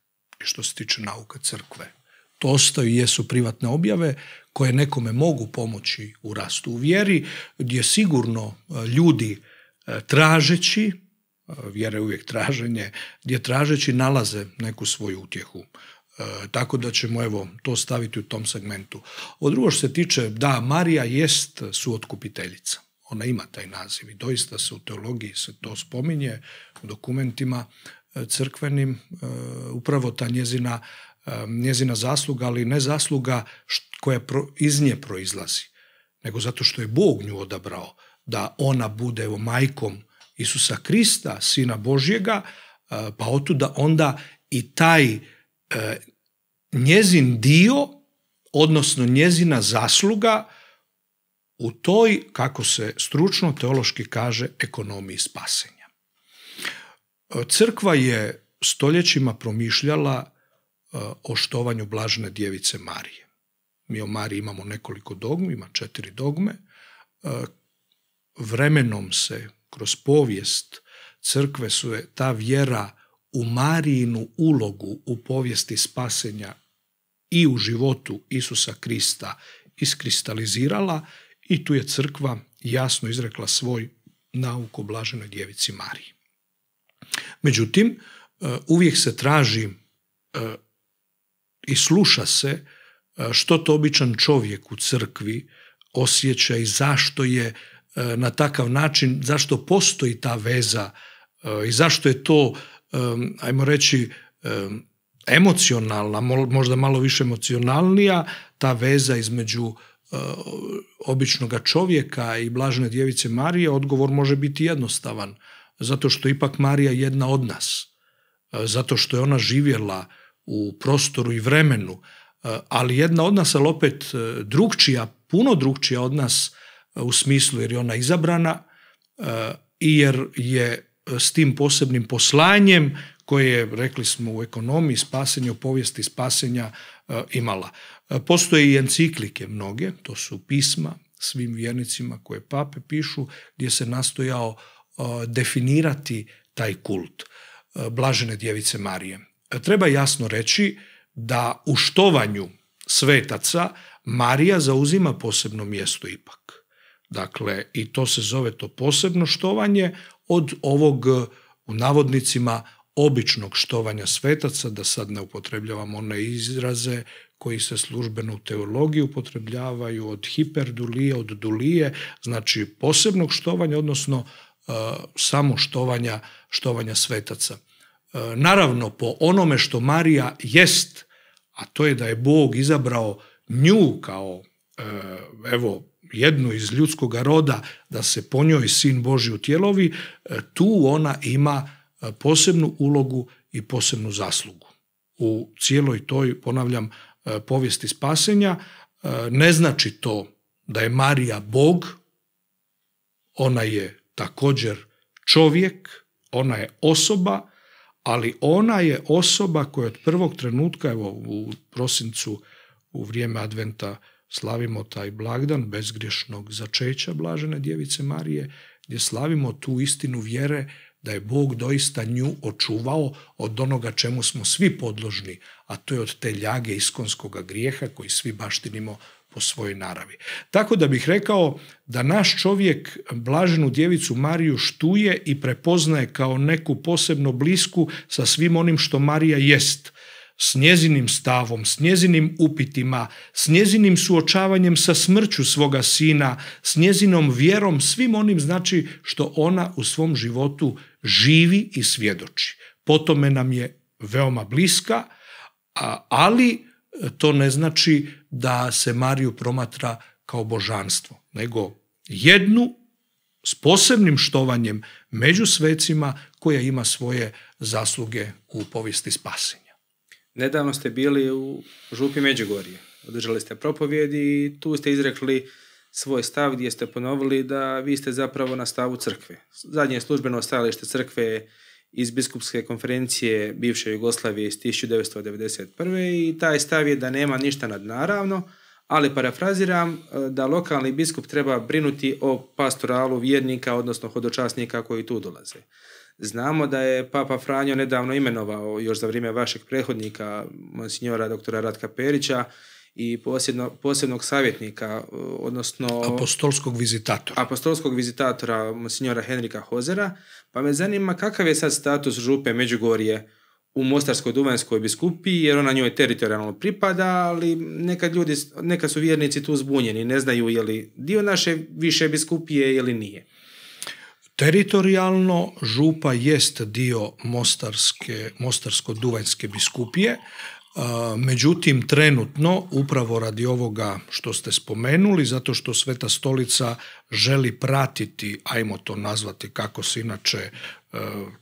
i što se tiče nauke crkve to ostaju i jesu privatne objave koje nekome mogu pomoći u rastu u vjeri, gdje sigurno e, ljudi e, tražeći, e, vjera je uvijek traženje, gdje tražeći nalaze neku svoju utjehu. tako da ćemo evo to staviti u tom segmentu. Od drugo što se tiče, da, Marija jest suotkupiteljica. Ona ima taj naziv i doista se u teologiji se to spominje u dokumentima crkvenim, upravo ta njezina njezina zasluga, ali ne zasluga koja iz nje proizlazi, nego zato što je Bog nju odabrao, da ona bude evo, majkom Isusa Krista, Sina Božjega, e, pa otuda onda i taj e, njezin dio, odnosno njezina zasluga, u toj, kako se stručno teološki kaže, ekonomiji spasenja. E, crkva je stoljećima promišljala Eh, o štovanju Blažene djevice Marije. Mi o Mariji imamo nekoliko dogmi, ima četiri dogme. Eh, vremenom se, kroz povijest crkve su je ta vjera u Marijinu ulogu u povijesti spasenja i u životu Isusa Krista iskristalizirala i tu je crkva jasno izrekla svoj nauk o blaženoj djevici Mariji. Međutim, eh, uvijek se traži i sluša se e, što to običan čovjek u crkvi osjeća i zašto je e, na takav način, zašto postoji ta veza e, i zašto je to, ajmo reći, emocionalna, možda malo više emocionalnija, ta veza između običnog čovjeka i blažene djevice Marije, odgovor može biti jednostavan, zato što ipak Marija jedna od nas, zato što je ona živjela u prostoru i vremenu, e, ali jedna od nas, ali opet e, drugčija, puno drugčija od nas e, u smislu jer je ona izabrana i jer je s tim posebnim poslanjem koje je, rekli smo, u ekonomiji spasenja, u povijesti spasenja imala. Postoje i enciklike mnoge, to su pisma svim vjernicima koje pape pišu, gdje se nastojao definirati taj kult Blažene djevice Marije treba jasno reći da u štovanju svetaca Marija zauzima posebno mjesto ipak. Dakle, i to se zove to posebno štovanje od ovog u navodnicima običnog štovanja svetaca, da sad ne upotrebljavam one izraze koji se službeno u teologiji upotrebljavaju od hiperdulije, od dulije, znači posebnog štovanja, odnosno e, samo štovanja, štovanja svetaca. E, naravno po onome što Marija jest, a to je da je Bog izabrao nju kao e, evo jednu iz ljudskog roda da se po njoj sin Boži tijelovi, e, tu ona ima posebnu ulogu i posebnu zaslugu. U cijeloj toj, ponavljam, povijesti spasenja ne znači to da je Marija Bog, ona je također čovjek, ona je osoba ali ona je osoba koja od prvog trenutka, evo u prosincu u vrijeme adventa slavimo taj blagdan bezgrješnog začeća Blažene Djevice Marije, gdje slavimo tu istinu vjere da je Bog doista nju očuvao od onoga čemu smo svi podložni, a to je od te ljage iskonskog grijeha koji svi baštinimo svojoj naravi. Tako da bih rekao da naš čovjek Blaženu djevicu Mariju štuje i prepoznaje kao neku posebno blisku sa svim onim što Marija jest s njezinim stavom, s njezinim upitima, s njezinim suočavanjem sa smrću svoga sina, s njezinom vjerom, svim onim znači što ona u svom životu živi i svjedoči. Potome nam je veoma bliska, ali to ne znači da se Mariju promatra kao božanstvo, nego jednu s posebnim štovanjem među svecima koja ima svoje zasluge u povijesti spasenja. Nedavno ste bili u Župi Međugorje, održali ste propovjedi i tu ste izrekli svoj stav gdje ste ponovili da vi ste zapravo na stavu crkve. Zadnje službeno stajalište crkve je iz biskupske konferencije bivše Jugoslavije iz 1991. i taj stav je da nema ništa nadnaravno, ali parafraziram e, da lokalni biskup treba brinuti o pastoralu vjernika, odnosno hodočasnika koji tu dolaze. Znamo da je Papa Franjo nedavno imenovao, još za vrijeme vašeg prethodnika, monsignora doktora Ratka Perića, i posebnog savjetnika, e, odnosno... Apostolskog vizitatora. Apostolskog vizitatora, monsignora Henrika Hozera, pa me zanima kakav je sad status župe Međugorje u mostarsko duvanskoj biskupiji, jer ona njoj teritorijalno pripada, ali nekad, ljudi, su vjernici tu zbunjeni, ne znaju je li dio naše više biskupije ili nije. Teritorijalno župa jest dio mostarsko duvanske biskupije, Međutim, trenutno, upravo radi ovoga što ste spomenuli, zato što Sveta stolica želi pratiti, ajmo to nazvati kako se inače e,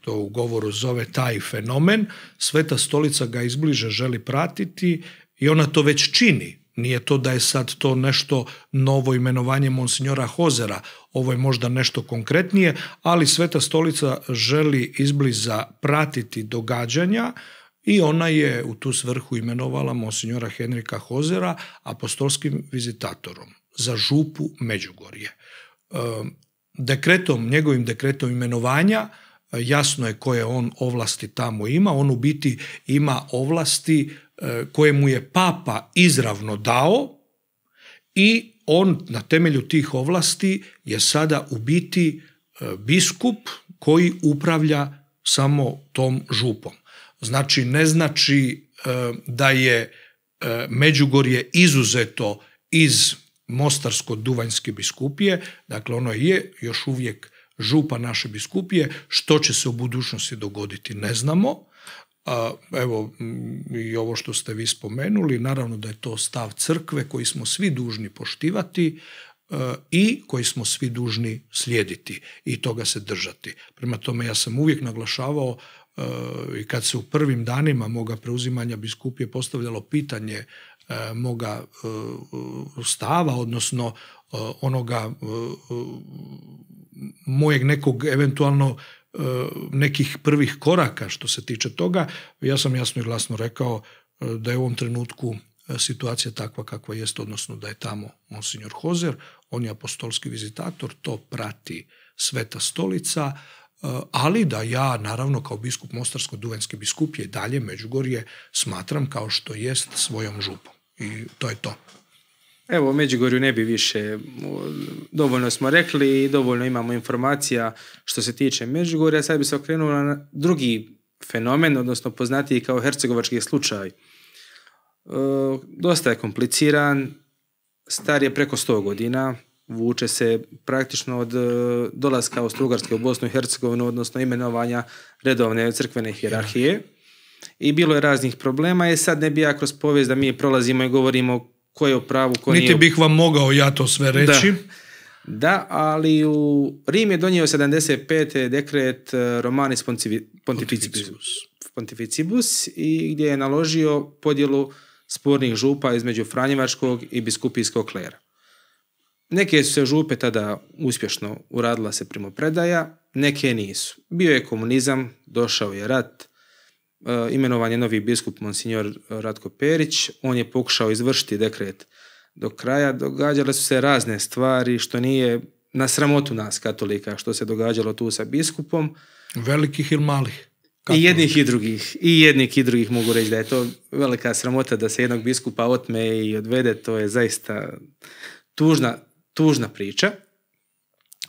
to u govoru zove, taj fenomen, Sveta stolica ga izbliže želi pratiti i ona to već čini. Nije to da je sad to nešto novo imenovanje Monsignora Hozera, ovo je možda nešto konkretnije, ali Sveta stolica želi izbliza pratiti događanja, i ona je u tu svrhu imenovala Monsignora Henrika Hozera apostolskim vizitatorom za župu Međugorje. Ehm, dekretom, njegovim dekretom imenovanja e, jasno je koje on ovlasti tamo ima, on u biti ima ovlasti e, koje mu je papa izravno dao i on na temelju tih ovlasti je sada u biti e, biskup koji upravlja samo tom župom. Znači, ne znači e, da je e, Međugorje izuzeto iz Mostarsko-Duvanjske biskupije, dakle ono je još uvijek župa naše biskupije, što će se u budućnosti dogoditi ne znamo, evo i ovo što ste vi spomenuli, naravno da je to stav crkve koji smo svi dužni poštivati e, i koji smo svi dužni slijediti i toga se držati. Prema tome ja sam uvijek naglašavao Eh, i kad se u prvim danima moga preuzimanja biskupije postavljalo pitanje eh, moga eh, stava, odnosno onoga mojeg nekog eventualno nekih prvih koraka što se tiče toga, ja sam jasno i glasno rekao da je u ovom trenutku situacija takva kakva jest, odnosno da je tamo monsignor Hozer, on je apostolski vizitator, to prati Sveta stolica, ali da ja naravno kao biskup mostarsko duvenske biskupije dalje Međugorje smatram kao što jest svojom župom i to je to. Evo, o Međugorju ne bi više, dovoljno smo rekli i dovoljno imamo informacija što se tiče Međugorja, sad bi se okrenula na drugi fenomen, odnosno poznatiji kao hercegovački slučaj. E, dosta je kompliciran, star je preko 100 godina, vuče se praktično od e, dolaska Austrougarske u Bosnu i Hercegovinu, odnosno imenovanja redovne crkvene hjerarhije. I bilo je raznih problema i e, sad ne bi ja kroz povijest da mi prolazimo i govorimo ko je u pravu, ko Niti bih vam mogao ja to sve reći. Da. ali u Rim je donio 75. dekret e, Romanis Pontificibus. Pontificibus i gdje je naložio podjelu spornih župa između Franjevačkog i biskupijskog klera. Neke su se župe tada uspješno uradila se primopredaja, neke nisu. Bio je komunizam, došao je rat, e, imenovan je novi biskup Monsignor Ratko Perić, on je pokušao izvršiti dekret do kraja, događale su se razne stvari što nije na sramotu nas katolika što se događalo tu sa biskupom. Velikih ili malih? I jednih i drugih. I jednih i drugih mogu reći da je to velika sramota da se jednog biskupa otme i odvede. To je zaista tužna, tužna priča.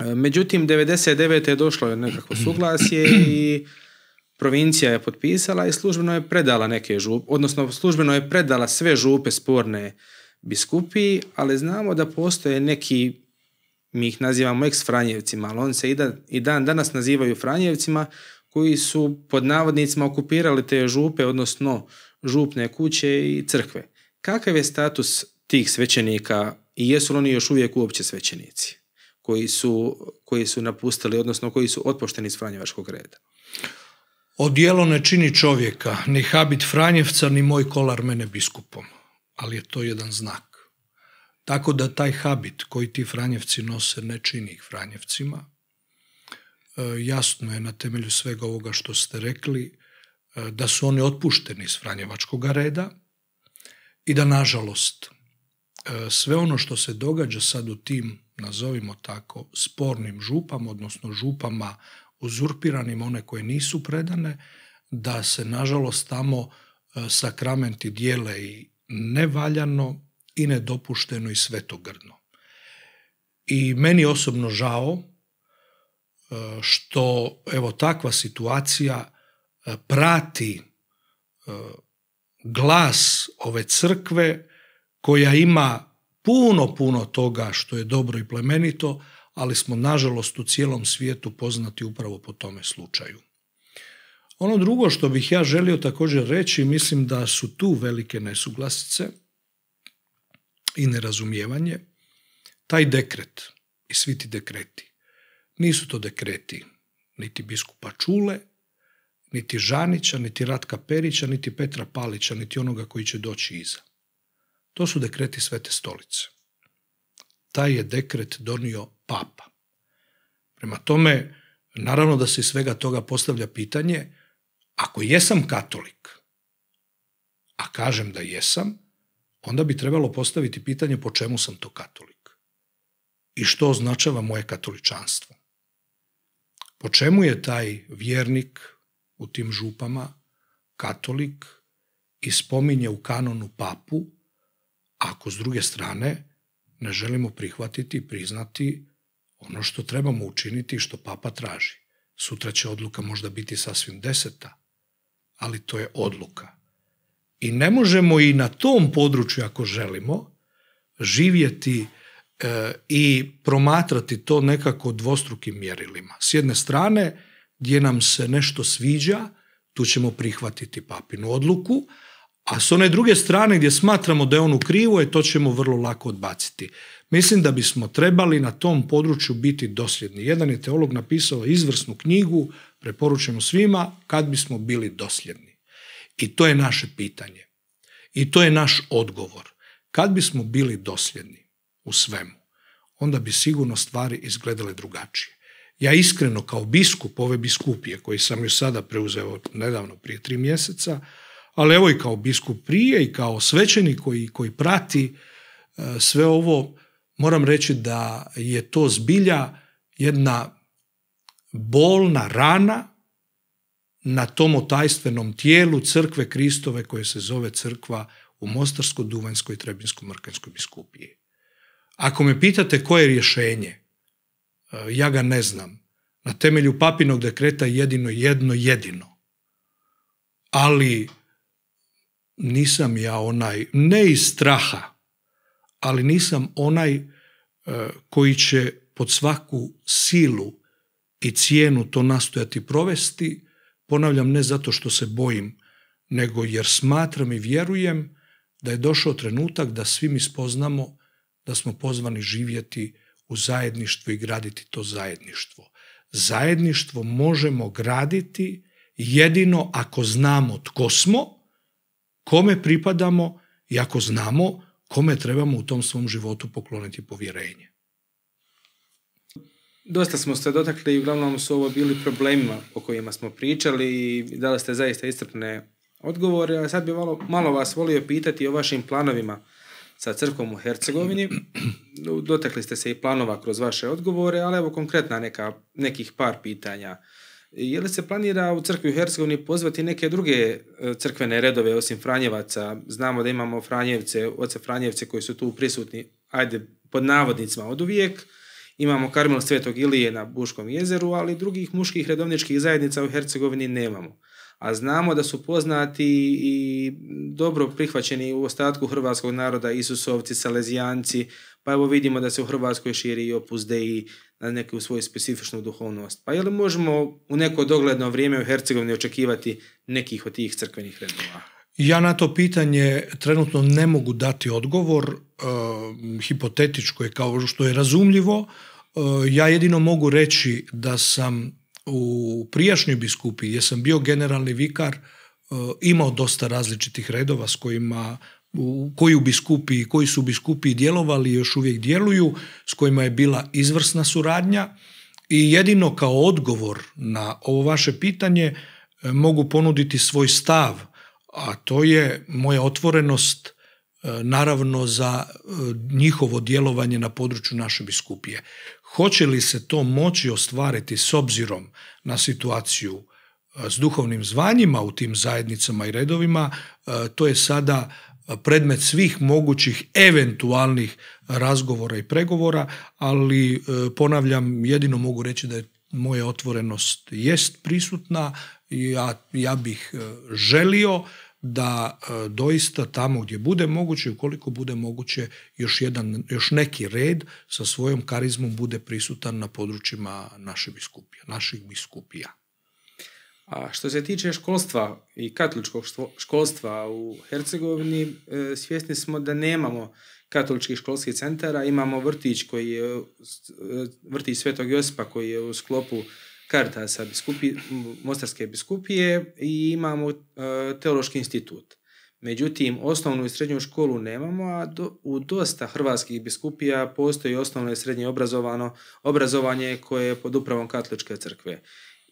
E, međutim, 99. je došlo nekakvo suglasje i provincija je potpisala i službeno je predala neke župe, odnosno službeno je predala sve župe sporne biskupiji, ali znamo da postoje neki, mi ih nazivamo ex-Franjevcima, ali on se i, dan danas nazivaju Franjevcima, koji su pod navodnicima okupirali te župe, odnosno župne kuće i crkve. Kakav je status tih svećenika i jesu li oni još uvijek uopće svećenici koji su, koji su napustili, odnosno koji su otpošteni iz Franjevačkog reda. Odjelo ne čini čovjeka, ni habit Franjevca, ni moj kolar mene biskupom, ali je to jedan znak. Tako da taj habit koji ti Franjevci nose ne čini ih Franjevcima. E, jasno je na temelju svega ovoga što ste rekli e, da su oni otpušteni iz Franjevačkog reda i da nažalost E, sve ono što se događa sad u tim, nazovimo tako, spornim župama, odnosno župama uzurpiranim, one koje nisu predane, da se nažalost tamo e, sakramenti dijele i nevaljano i nedopušteno i svetogrdno. I meni osobno žao e, što evo takva situacija prati glas ove crkve koja ima puno, puno toga što je dobro i plemenito, ali smo nažalost u cijelom svijetu poznati upravo po tome slučaju. Ono drugo što bih ja želio također reći, mislim da su tu velike nesuglasice i nerazumijevanje. Taj dekret i svi ti dekreti nisu to dekreti niti biskupa Čule, niti Žanića, niti Ratka Perića, niti Petra Palića, niti onoga koji će doći iza. To su dekreti Svete stolice. Taj je dekret donio papa. Prema tome, naravno da se iz svega toga postavlja pitanje, ako jesam katolik, a kažem da jesam, onda bi trebalo postaviti pitanje po čemu sam to katolik i što označava moje katoličanstvo. Po čemu je taj vjernik u tim župama katolik i spominje u kanonu papu ako s druge strane ne želimo prihvatiti i priznati ono što trebamo učiniti i što papa traži. Sutra će odluka možda biti sasvim deseta, ali to je odluka. I ne možemo i na tom području, ako želimo, živjeti e, i promatrati to nekako dvostrukim mjerilima. S jedne strane, gdje nam se nešto sviđa, tu ćemo prihvatiti papinu odluku, a s one druge strane gdje smatramo da je on u krivu, e, to ćemo vrlo lako odbaciti. Mislim da bismo trebali na tom području biti dosljedni. Jedan je teolog napisao izvrsnu knjigu, preporučujemo svima, kad bismo bili dosljedni. I to je naše pitanje. I to je naš odgovor. Kad bismo bili dosljedni u svemu, onda bi sigurno stvari izgledale drugačije. Ja iskreno kao biskup ove biskupije, koji sam ju sada preuzeo nedavno prije tri mjeseca, ali evo i kao biskup prije i kao svećenik koji, koji prati e, sve ovo, moram reći da je to zbilja jedna bolna rana na tom otajstvenom tijelu crkve Kristove koje se zove crkva u Mostarskoj, Duvanjskoj i Trebinsko-Mrkanskoj biskupiji. Ako me pitate koje je rješenje, e, ja ga ne znam. Na temelju papinog dekreta jedino, jedno, jedino. Ali nisam ja onaj, ne iz straha, ali nisam onaj e, koji će pod svaku silu i cijenu to nastojati provesti, ponavljam ne zato što se bojim, nego jer smatram i vjerujem da je došao trenutak da svi mi spoznamo da smo pozvani živjeti u zajedništvu i graditi to zajedništvo. Zajedništvo možemo graditi jedino ako znamo tko smo kome pripadamo i ako znamo kome trebamo u tom svom životu pokloniti povjerenje. Dosta smo se dotakli i uglavnom su ovo bili problemima o kojima smo pričali i dali ste zaista istrpne odgovore, a sad bi malo, malo vas volio pitati o vašim planovima sa crkvom u Hercegovini. Dotakli ste se i planova kroz vaše odgovore, ali evo konkretna neka, nekih par pitanja. Je li se planira u crkvi u Hercegovini pozvati neke druge e, crkvene redove osim Franjevaca? Znamo da imamo Franjevce, oce Franjevce koji su tu prisutni, ajde, pod navodnicima od uvijek. Imamo Karmel Svetog Ilije na Buškom jezeru, ali drugih muških redovničkih zajednica u Hercegovini nemamo. A znamo da su poznati i dobro prihvaćeni u ostatku hrvatskog naroda Isusovci, Salezijanci, pa evo vidimo da se u Hrvatskoj širi i opus Dei na neku svoju specifičnu duhovnost. Pa je li možemo u neko dogledno vrijeme u Hercegovini očekivati nekih od tih crkvenih redova? Ja na to pitanje trenutno ne mogu dati odgovor, e, hipotetičko je kao što je razumljivo. E, ja jedino mogu reći da sam u prijašnjoj biskupi, gdje sam bio generalni vikar, e, imao dosta različitih redova s kojima u koju biskupi koji su biskupi djelovali i još uvijek djeluju, s kojima je bila izvrsna suradnja i jedino kao odgovor na ovo vaše pitanje e, mogu ponuditi svoj stav, a to je moja otvorenost e, naravno za e, njihovo djelovanje na području naše biskupije. Hoće li se to moći ostvariti s obzirom na situaciju s duhovnim zvanjima u tim zajednicama i redovima, to je sada predmet svih mogućih eventualnih razgovora i pregovora, ali e, ponavljam, jedino mogu reći da je moja otvorenost jest prisutna i ja, bih e, želio da e, doista tamo gdje bude moguće, ukoliko bude moguće, još, jedan, još neki red sa svojom karizmom bude prisutan na područjima naše biskupije, naših biskupija. A što se tiče školstva i katoličkog školstva u Hercegovini, e, svjesni smo da nemamo katoličkih školskih centara, imamo vrtić koji je e, vrtić Svetog Josipa koji je u sklopu sa biskupi, Mostarske biskupije i imamo e, teološki institut. Međutim, osnovnu i srednju školu nemamo, a u dosta hrvatskih biskupija postoji osnovno i srednje obrazovano obrazovanje koje je pod upravom katoličke crkve.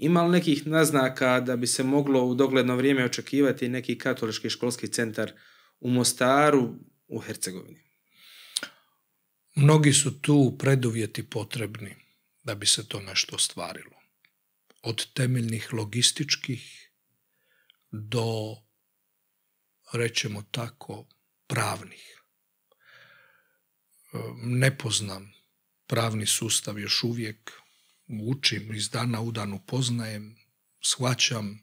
Ima li nekih naznaka da bi se moglo u dogledno vrijeme očekivati neki katolički školski centar u Mostaru u Hercegovini? Mnogi su tu preduvjeti potrebni da bi se to nešto ostvarilo. Od temeljnih logističkih do, rećemo tako, pravnih. Ehm, ne poznam pravni sustav još uvijek učim, iz dana u dan upoznajem, shvaćam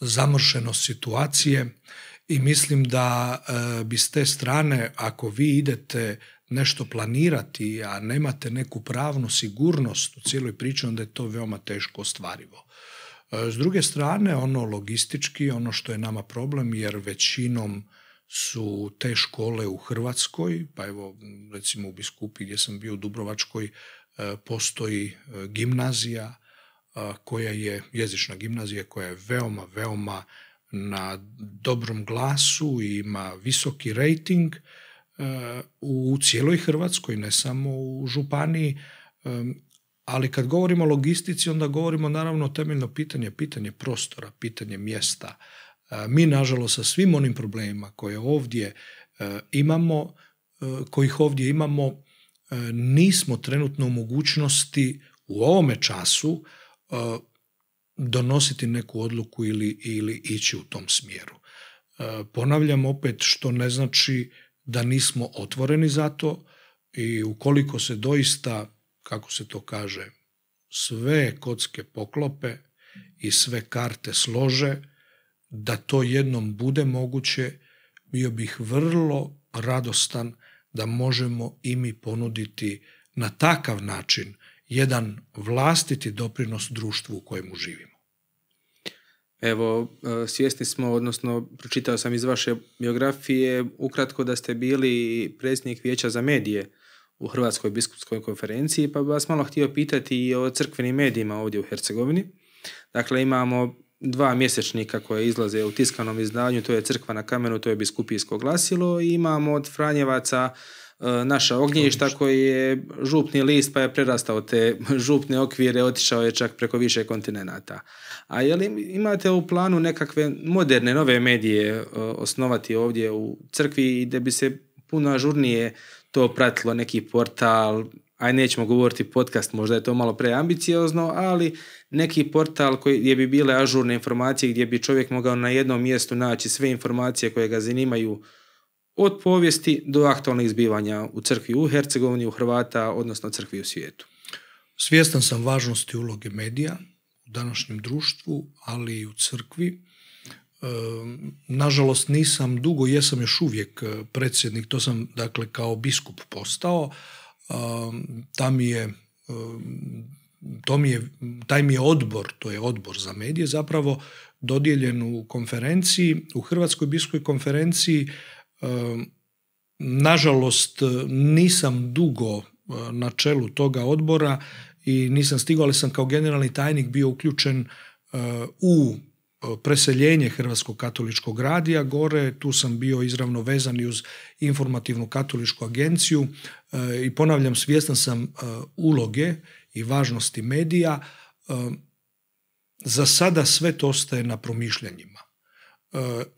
zamršenost situacije i mislim da e, bi s te strane, ako vi idete nešto planirati, a nemate neku pravnu sigurnost u cijeloj priči, onda je to veoma teško ostvarivo. E, s druge strane, ono logistički, ono što je nama problem, jer većinom su te škole u Hrvatskoj, pa evo recimo u Biskupi gdje sam bio u Dubrovačkoj, E, postoji e, gimnazija e, koja je jezična gimnazija koja je veoma veoma na dobrom glasu i ima visoki rejting u cijeloj Hrvatskoj, ne samo u Županiji, ali kad govorimo o logistici, onda govorimo naravno temeljno pitanje, pitanje prostora, pitanje mjesta. Mi, nažalost, sa svim onim problemima koje ovdje imamo, kojih ovdje imamo, E, nismo trenutno u mogućnosti u ovome času e, donositi neku odluku ili, ili ići u tom smjeru. E, ponavljam opet što ne znači da nismo otvoreni za to i ukoliko se doista, kako se to kaže, sve kocke poklope i sve karte slože, da to jednom bude moguće, bio bih vrlo radostan da možemo i mi ponuditi na takav način jedan vlastiti doprinos društvu u kojemu živimo. Evo, e, svjesni smo, odnosno pročitao sam iz vaše biografije ukratko da ste bili predsjednik vijeća za medije u Hrvatskoj biskupskoj konferenciji, pa bi vas malo htio pitati i o crkvenim medijima ovdje u Hercegovini. Dakle, imamo dva mjesečnika koje izlaze u tiskanom izdanju, to je Crkva na kamenu, to je Biskupijsko glasilo i imamo od Franjevaca e, naša ognjišta koji je župni list pa je prerastao te župne okvire, otišao je čak preko više kontinenata. A je li imate u planu nekakve moderne nove medije e, osnovati ovdje u crkvi i da bi se puno ažurnije to pratilo, neki portal, aj nećemo govoriti podcast, možda je to malo preambiciozno, ali neki portal koji, gdje bi bile ažurne informacije, gdje bi čovjek mogao na jednom mjestu naći sve informacije koje ga zanimaju od povijesti do aktualnih zbivanja u crkvi u Hercegovini, u Hrvata, odnosno crkvi u svijetu. Svjestan sam važnosti uloge medija u današnjem društvu, ali i u crkvi. Ehm, nažalost nisam dugo, jesam još uvijek e, predsjednik, to sam dakle kao biskup postao, Um, um, to mi je, taj mi je odbor, to je odbor za medije, zapravo dodijeljen u konferenciji, u Hrvatskoj biskoj konferenciji. Um, nažalost, nisam dugo uh, na čelu toga odbora i nisam stigao, ali sam kao generalni tajnik bio uključen uh, u preseljenje Hrvatskog katoličkog radija gore, tu sam bio izravno vezan uz informativnu katoličku agenciju e, i ponavljam, svjestan sam e, uloge i važnosti medija. E, za sada sve to ostaje na promišljanjima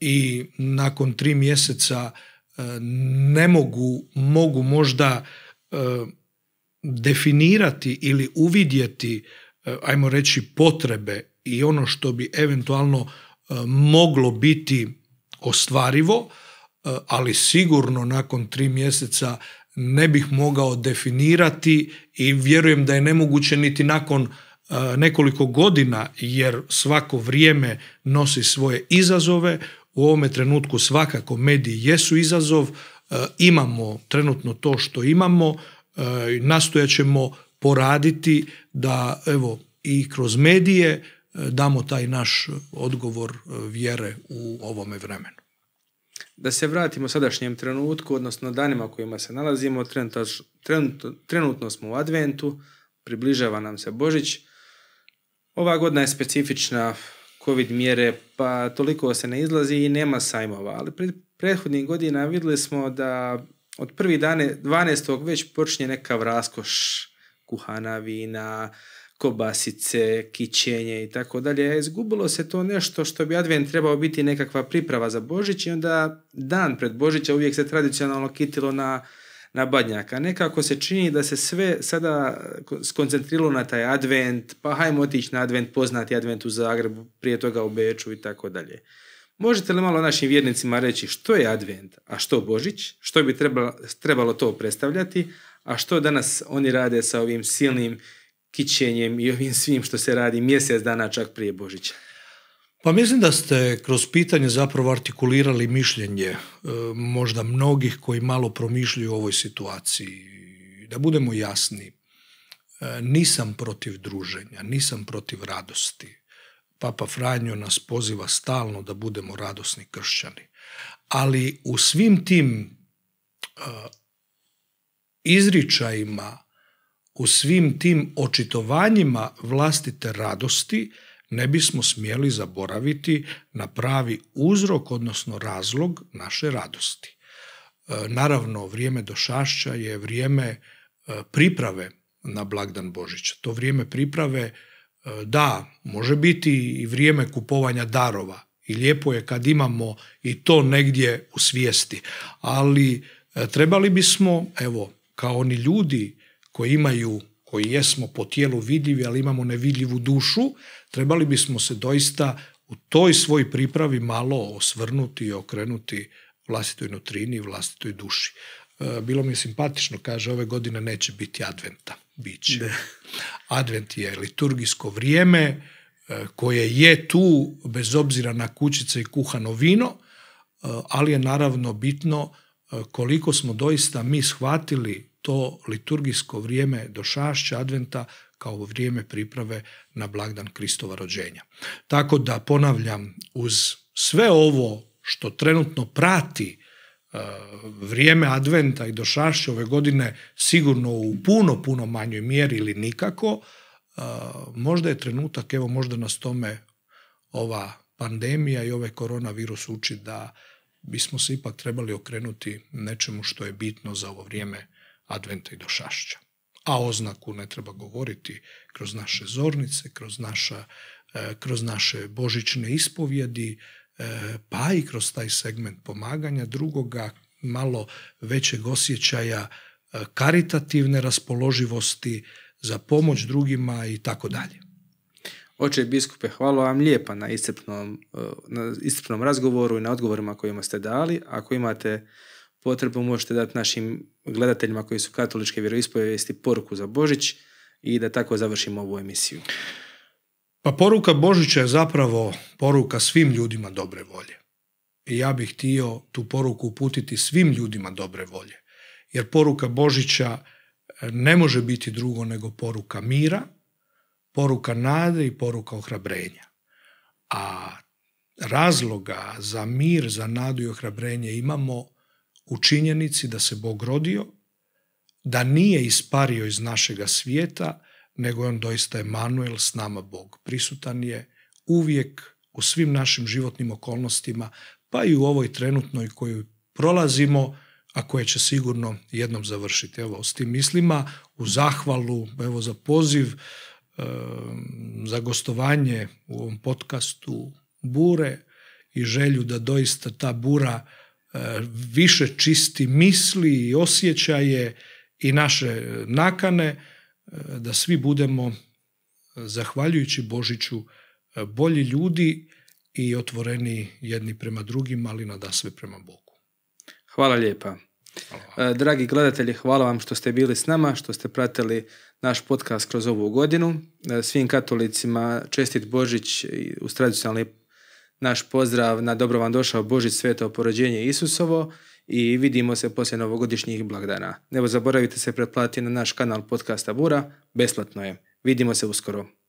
i nakon tri mjeseca ne mogu, mogu možda definirati ili uvidjeti, ajmo reći, potrebe i ono što bi eventualno e, moglo biti ostvarivo, e, ali sigurno nakon tri mjeseca ne bih mogao definirati i vjerujem da je nemoguće niti nakon e, nekoliko godina jer svako vrijeme nosi svoje izazove. U ovome trenutku svakako mediji jesu izazov, imamo trenutno to što imamo, nastojat ćemo poraditi da evo i kroz medije damo taj naš odgovor e, vjere u ovome vremenu. Da se vratimo sadašnjem trenutku, odnosno danima kojima se nalazimo, trenutno, smo u adventu, približava nam se Božić. Ova godina je specifična, covid mjere, pa toliko se ne izlazi i nema sajmova, ali prethodnih godina vidjeli smo da od prvi dane 12. već počinje neka raskoš kuhana vina, kobasice, kićenje i tako dalje. Izgubilo se to nešto što bi advent trebao biti nekakva priprava za Božić i onda dan pred Božića uvijek se tradicionalno kitilo na, na badnjaka. Nekako se čini da se sve sada skoncentrilo na taj advent, pa hajmo otići na advent, poznati advent u Zagrebu, prije toga u Beču i tako dalje. Možete li malo našim vjernicima reći što je advent, a što Božić, što bi trebalo, trebalo to predstavljati, a što danas oni rade sa ovim silnim kićenjem i ovim svim što se radi mjesec dana čak prije Božića? Pa mislim da ste kroz pitanje zapravo artikulirali mišljenje e, možda mnogih koji malo promišljuju o ovoj situaciji. Da budemo jasni, e, nisam protiv druženja, nisam protiv radosti. Papa Franjo nas poziva stalno da budemo radosni kršćani. Ali u svim tim e, izričajima u svim tim očitovanjima vlastite radosti ne bismo smjeli zaboraviti na pravi uzrok, odnosno razlog naše radosti. E, naravno, vrijeme došašća je vrijeme e, priprave na blagdan Božića. To vrijeme priprave, e, da, može biti i vrijeme kupovanja darova. I lijepo je kad imamo i to negdje u svijesti. Ali trebali bismo, evo, kao oni ljudi koji imaju, koji jesmo po tijelu vidljivi, ali imamo nevidljivu dušu, trebali bismo se doista u toj svoj pripravi malo osvrnuti i okrenuti vlastitoj nutrini i vlastitoj duši. E, bilo mi je simpatično, kaže, ove godine neće biti adventa. Biće. Advent je liturgijsko vrijeme e, koje je tu, bez obzira na kućice i kuhano vino, e, ali je naravno bitno koliko smo doista mi shvatili to liturgijsko vrijeme do šašća adventa kao vrijeme priprave na blagdan Kristova rođenja. Tako da ponavljam uz sve ovo što trenutno prati e, vrijeme adventa i do ove godine sigurno u puno, puno manjoj mjeri ili nikako, e, možda je trenutak, evo možda nas tome ova pandemija i ove ovaj koronavirus uči da bismo se ipak trebali okrenuti nečemu što je bitno za ovo vrijeme adventa i došašća. A oznaku ne treba govoriti kroz naše zornice, kroz, naša, e, kroz naše božićne ispovjedi, e, pa i kroz taj segment pomaganja drugoga, malo većeg osjećaja e, karitativne raspoloživosti za pomoć drugima i tako dalje. Oče biskupe, hvala vam lijepa na iscrpnom, na iscrpnom razgovoru i na odgovorima kojima ste dali. Ako imate potrebu možete dati našim gledateljima koji su katoličke vjeroispovijesti poruku za Božić i da tako završimo ovu emisiju. Pa poruka Božića je zapravo poruka svim ljudima dobre volje. I ja bih htio tu poruku uputiti svim ljudima dobre volje. Jer poruka Božića eh, ne može biti drugo nego poruka mira, poruka nade i poruka ohrabrenja. A razloga za mir, za nadu i ohrabrenje imamo u činjenici da se Bog rodio, da nije ispario iz našega svijeta, nego je on doista Emanuel s nama Bog. Prisutan je uvijek u svim našim životnim okolnostima, pa i u ovoj trenutnoj koju prolazimo, a koje će sigurno jednom završiti. Evo, s tim mislima, u zahvalu, evo za poziv, e, za gostovanje u ovom podcastu Bure i želju da doista ta bura E, više čisti misli i osjećaje i naše nakane e, da svi budemo e, zahvaljujući Božiću bolji ljudi i otvoreni jedni prema drugim, ali nada sve prema Bogu. Hvala lijepa. Dragi gledatelji, hvala vam što ste bili s nama, što ste pratili naš podcast kroz ovu godinu. Svim katolicima čestit Božić uz tradicionalni naš pozdrav na dobro vam došao Božić sveto porođenje Isusovo i vidimo se poslije novogodišnjih blagdana. Nebo zaboravite se pretplatiti na naš kanal podcasta Bura, besplatno je. Vidimo se uskoro.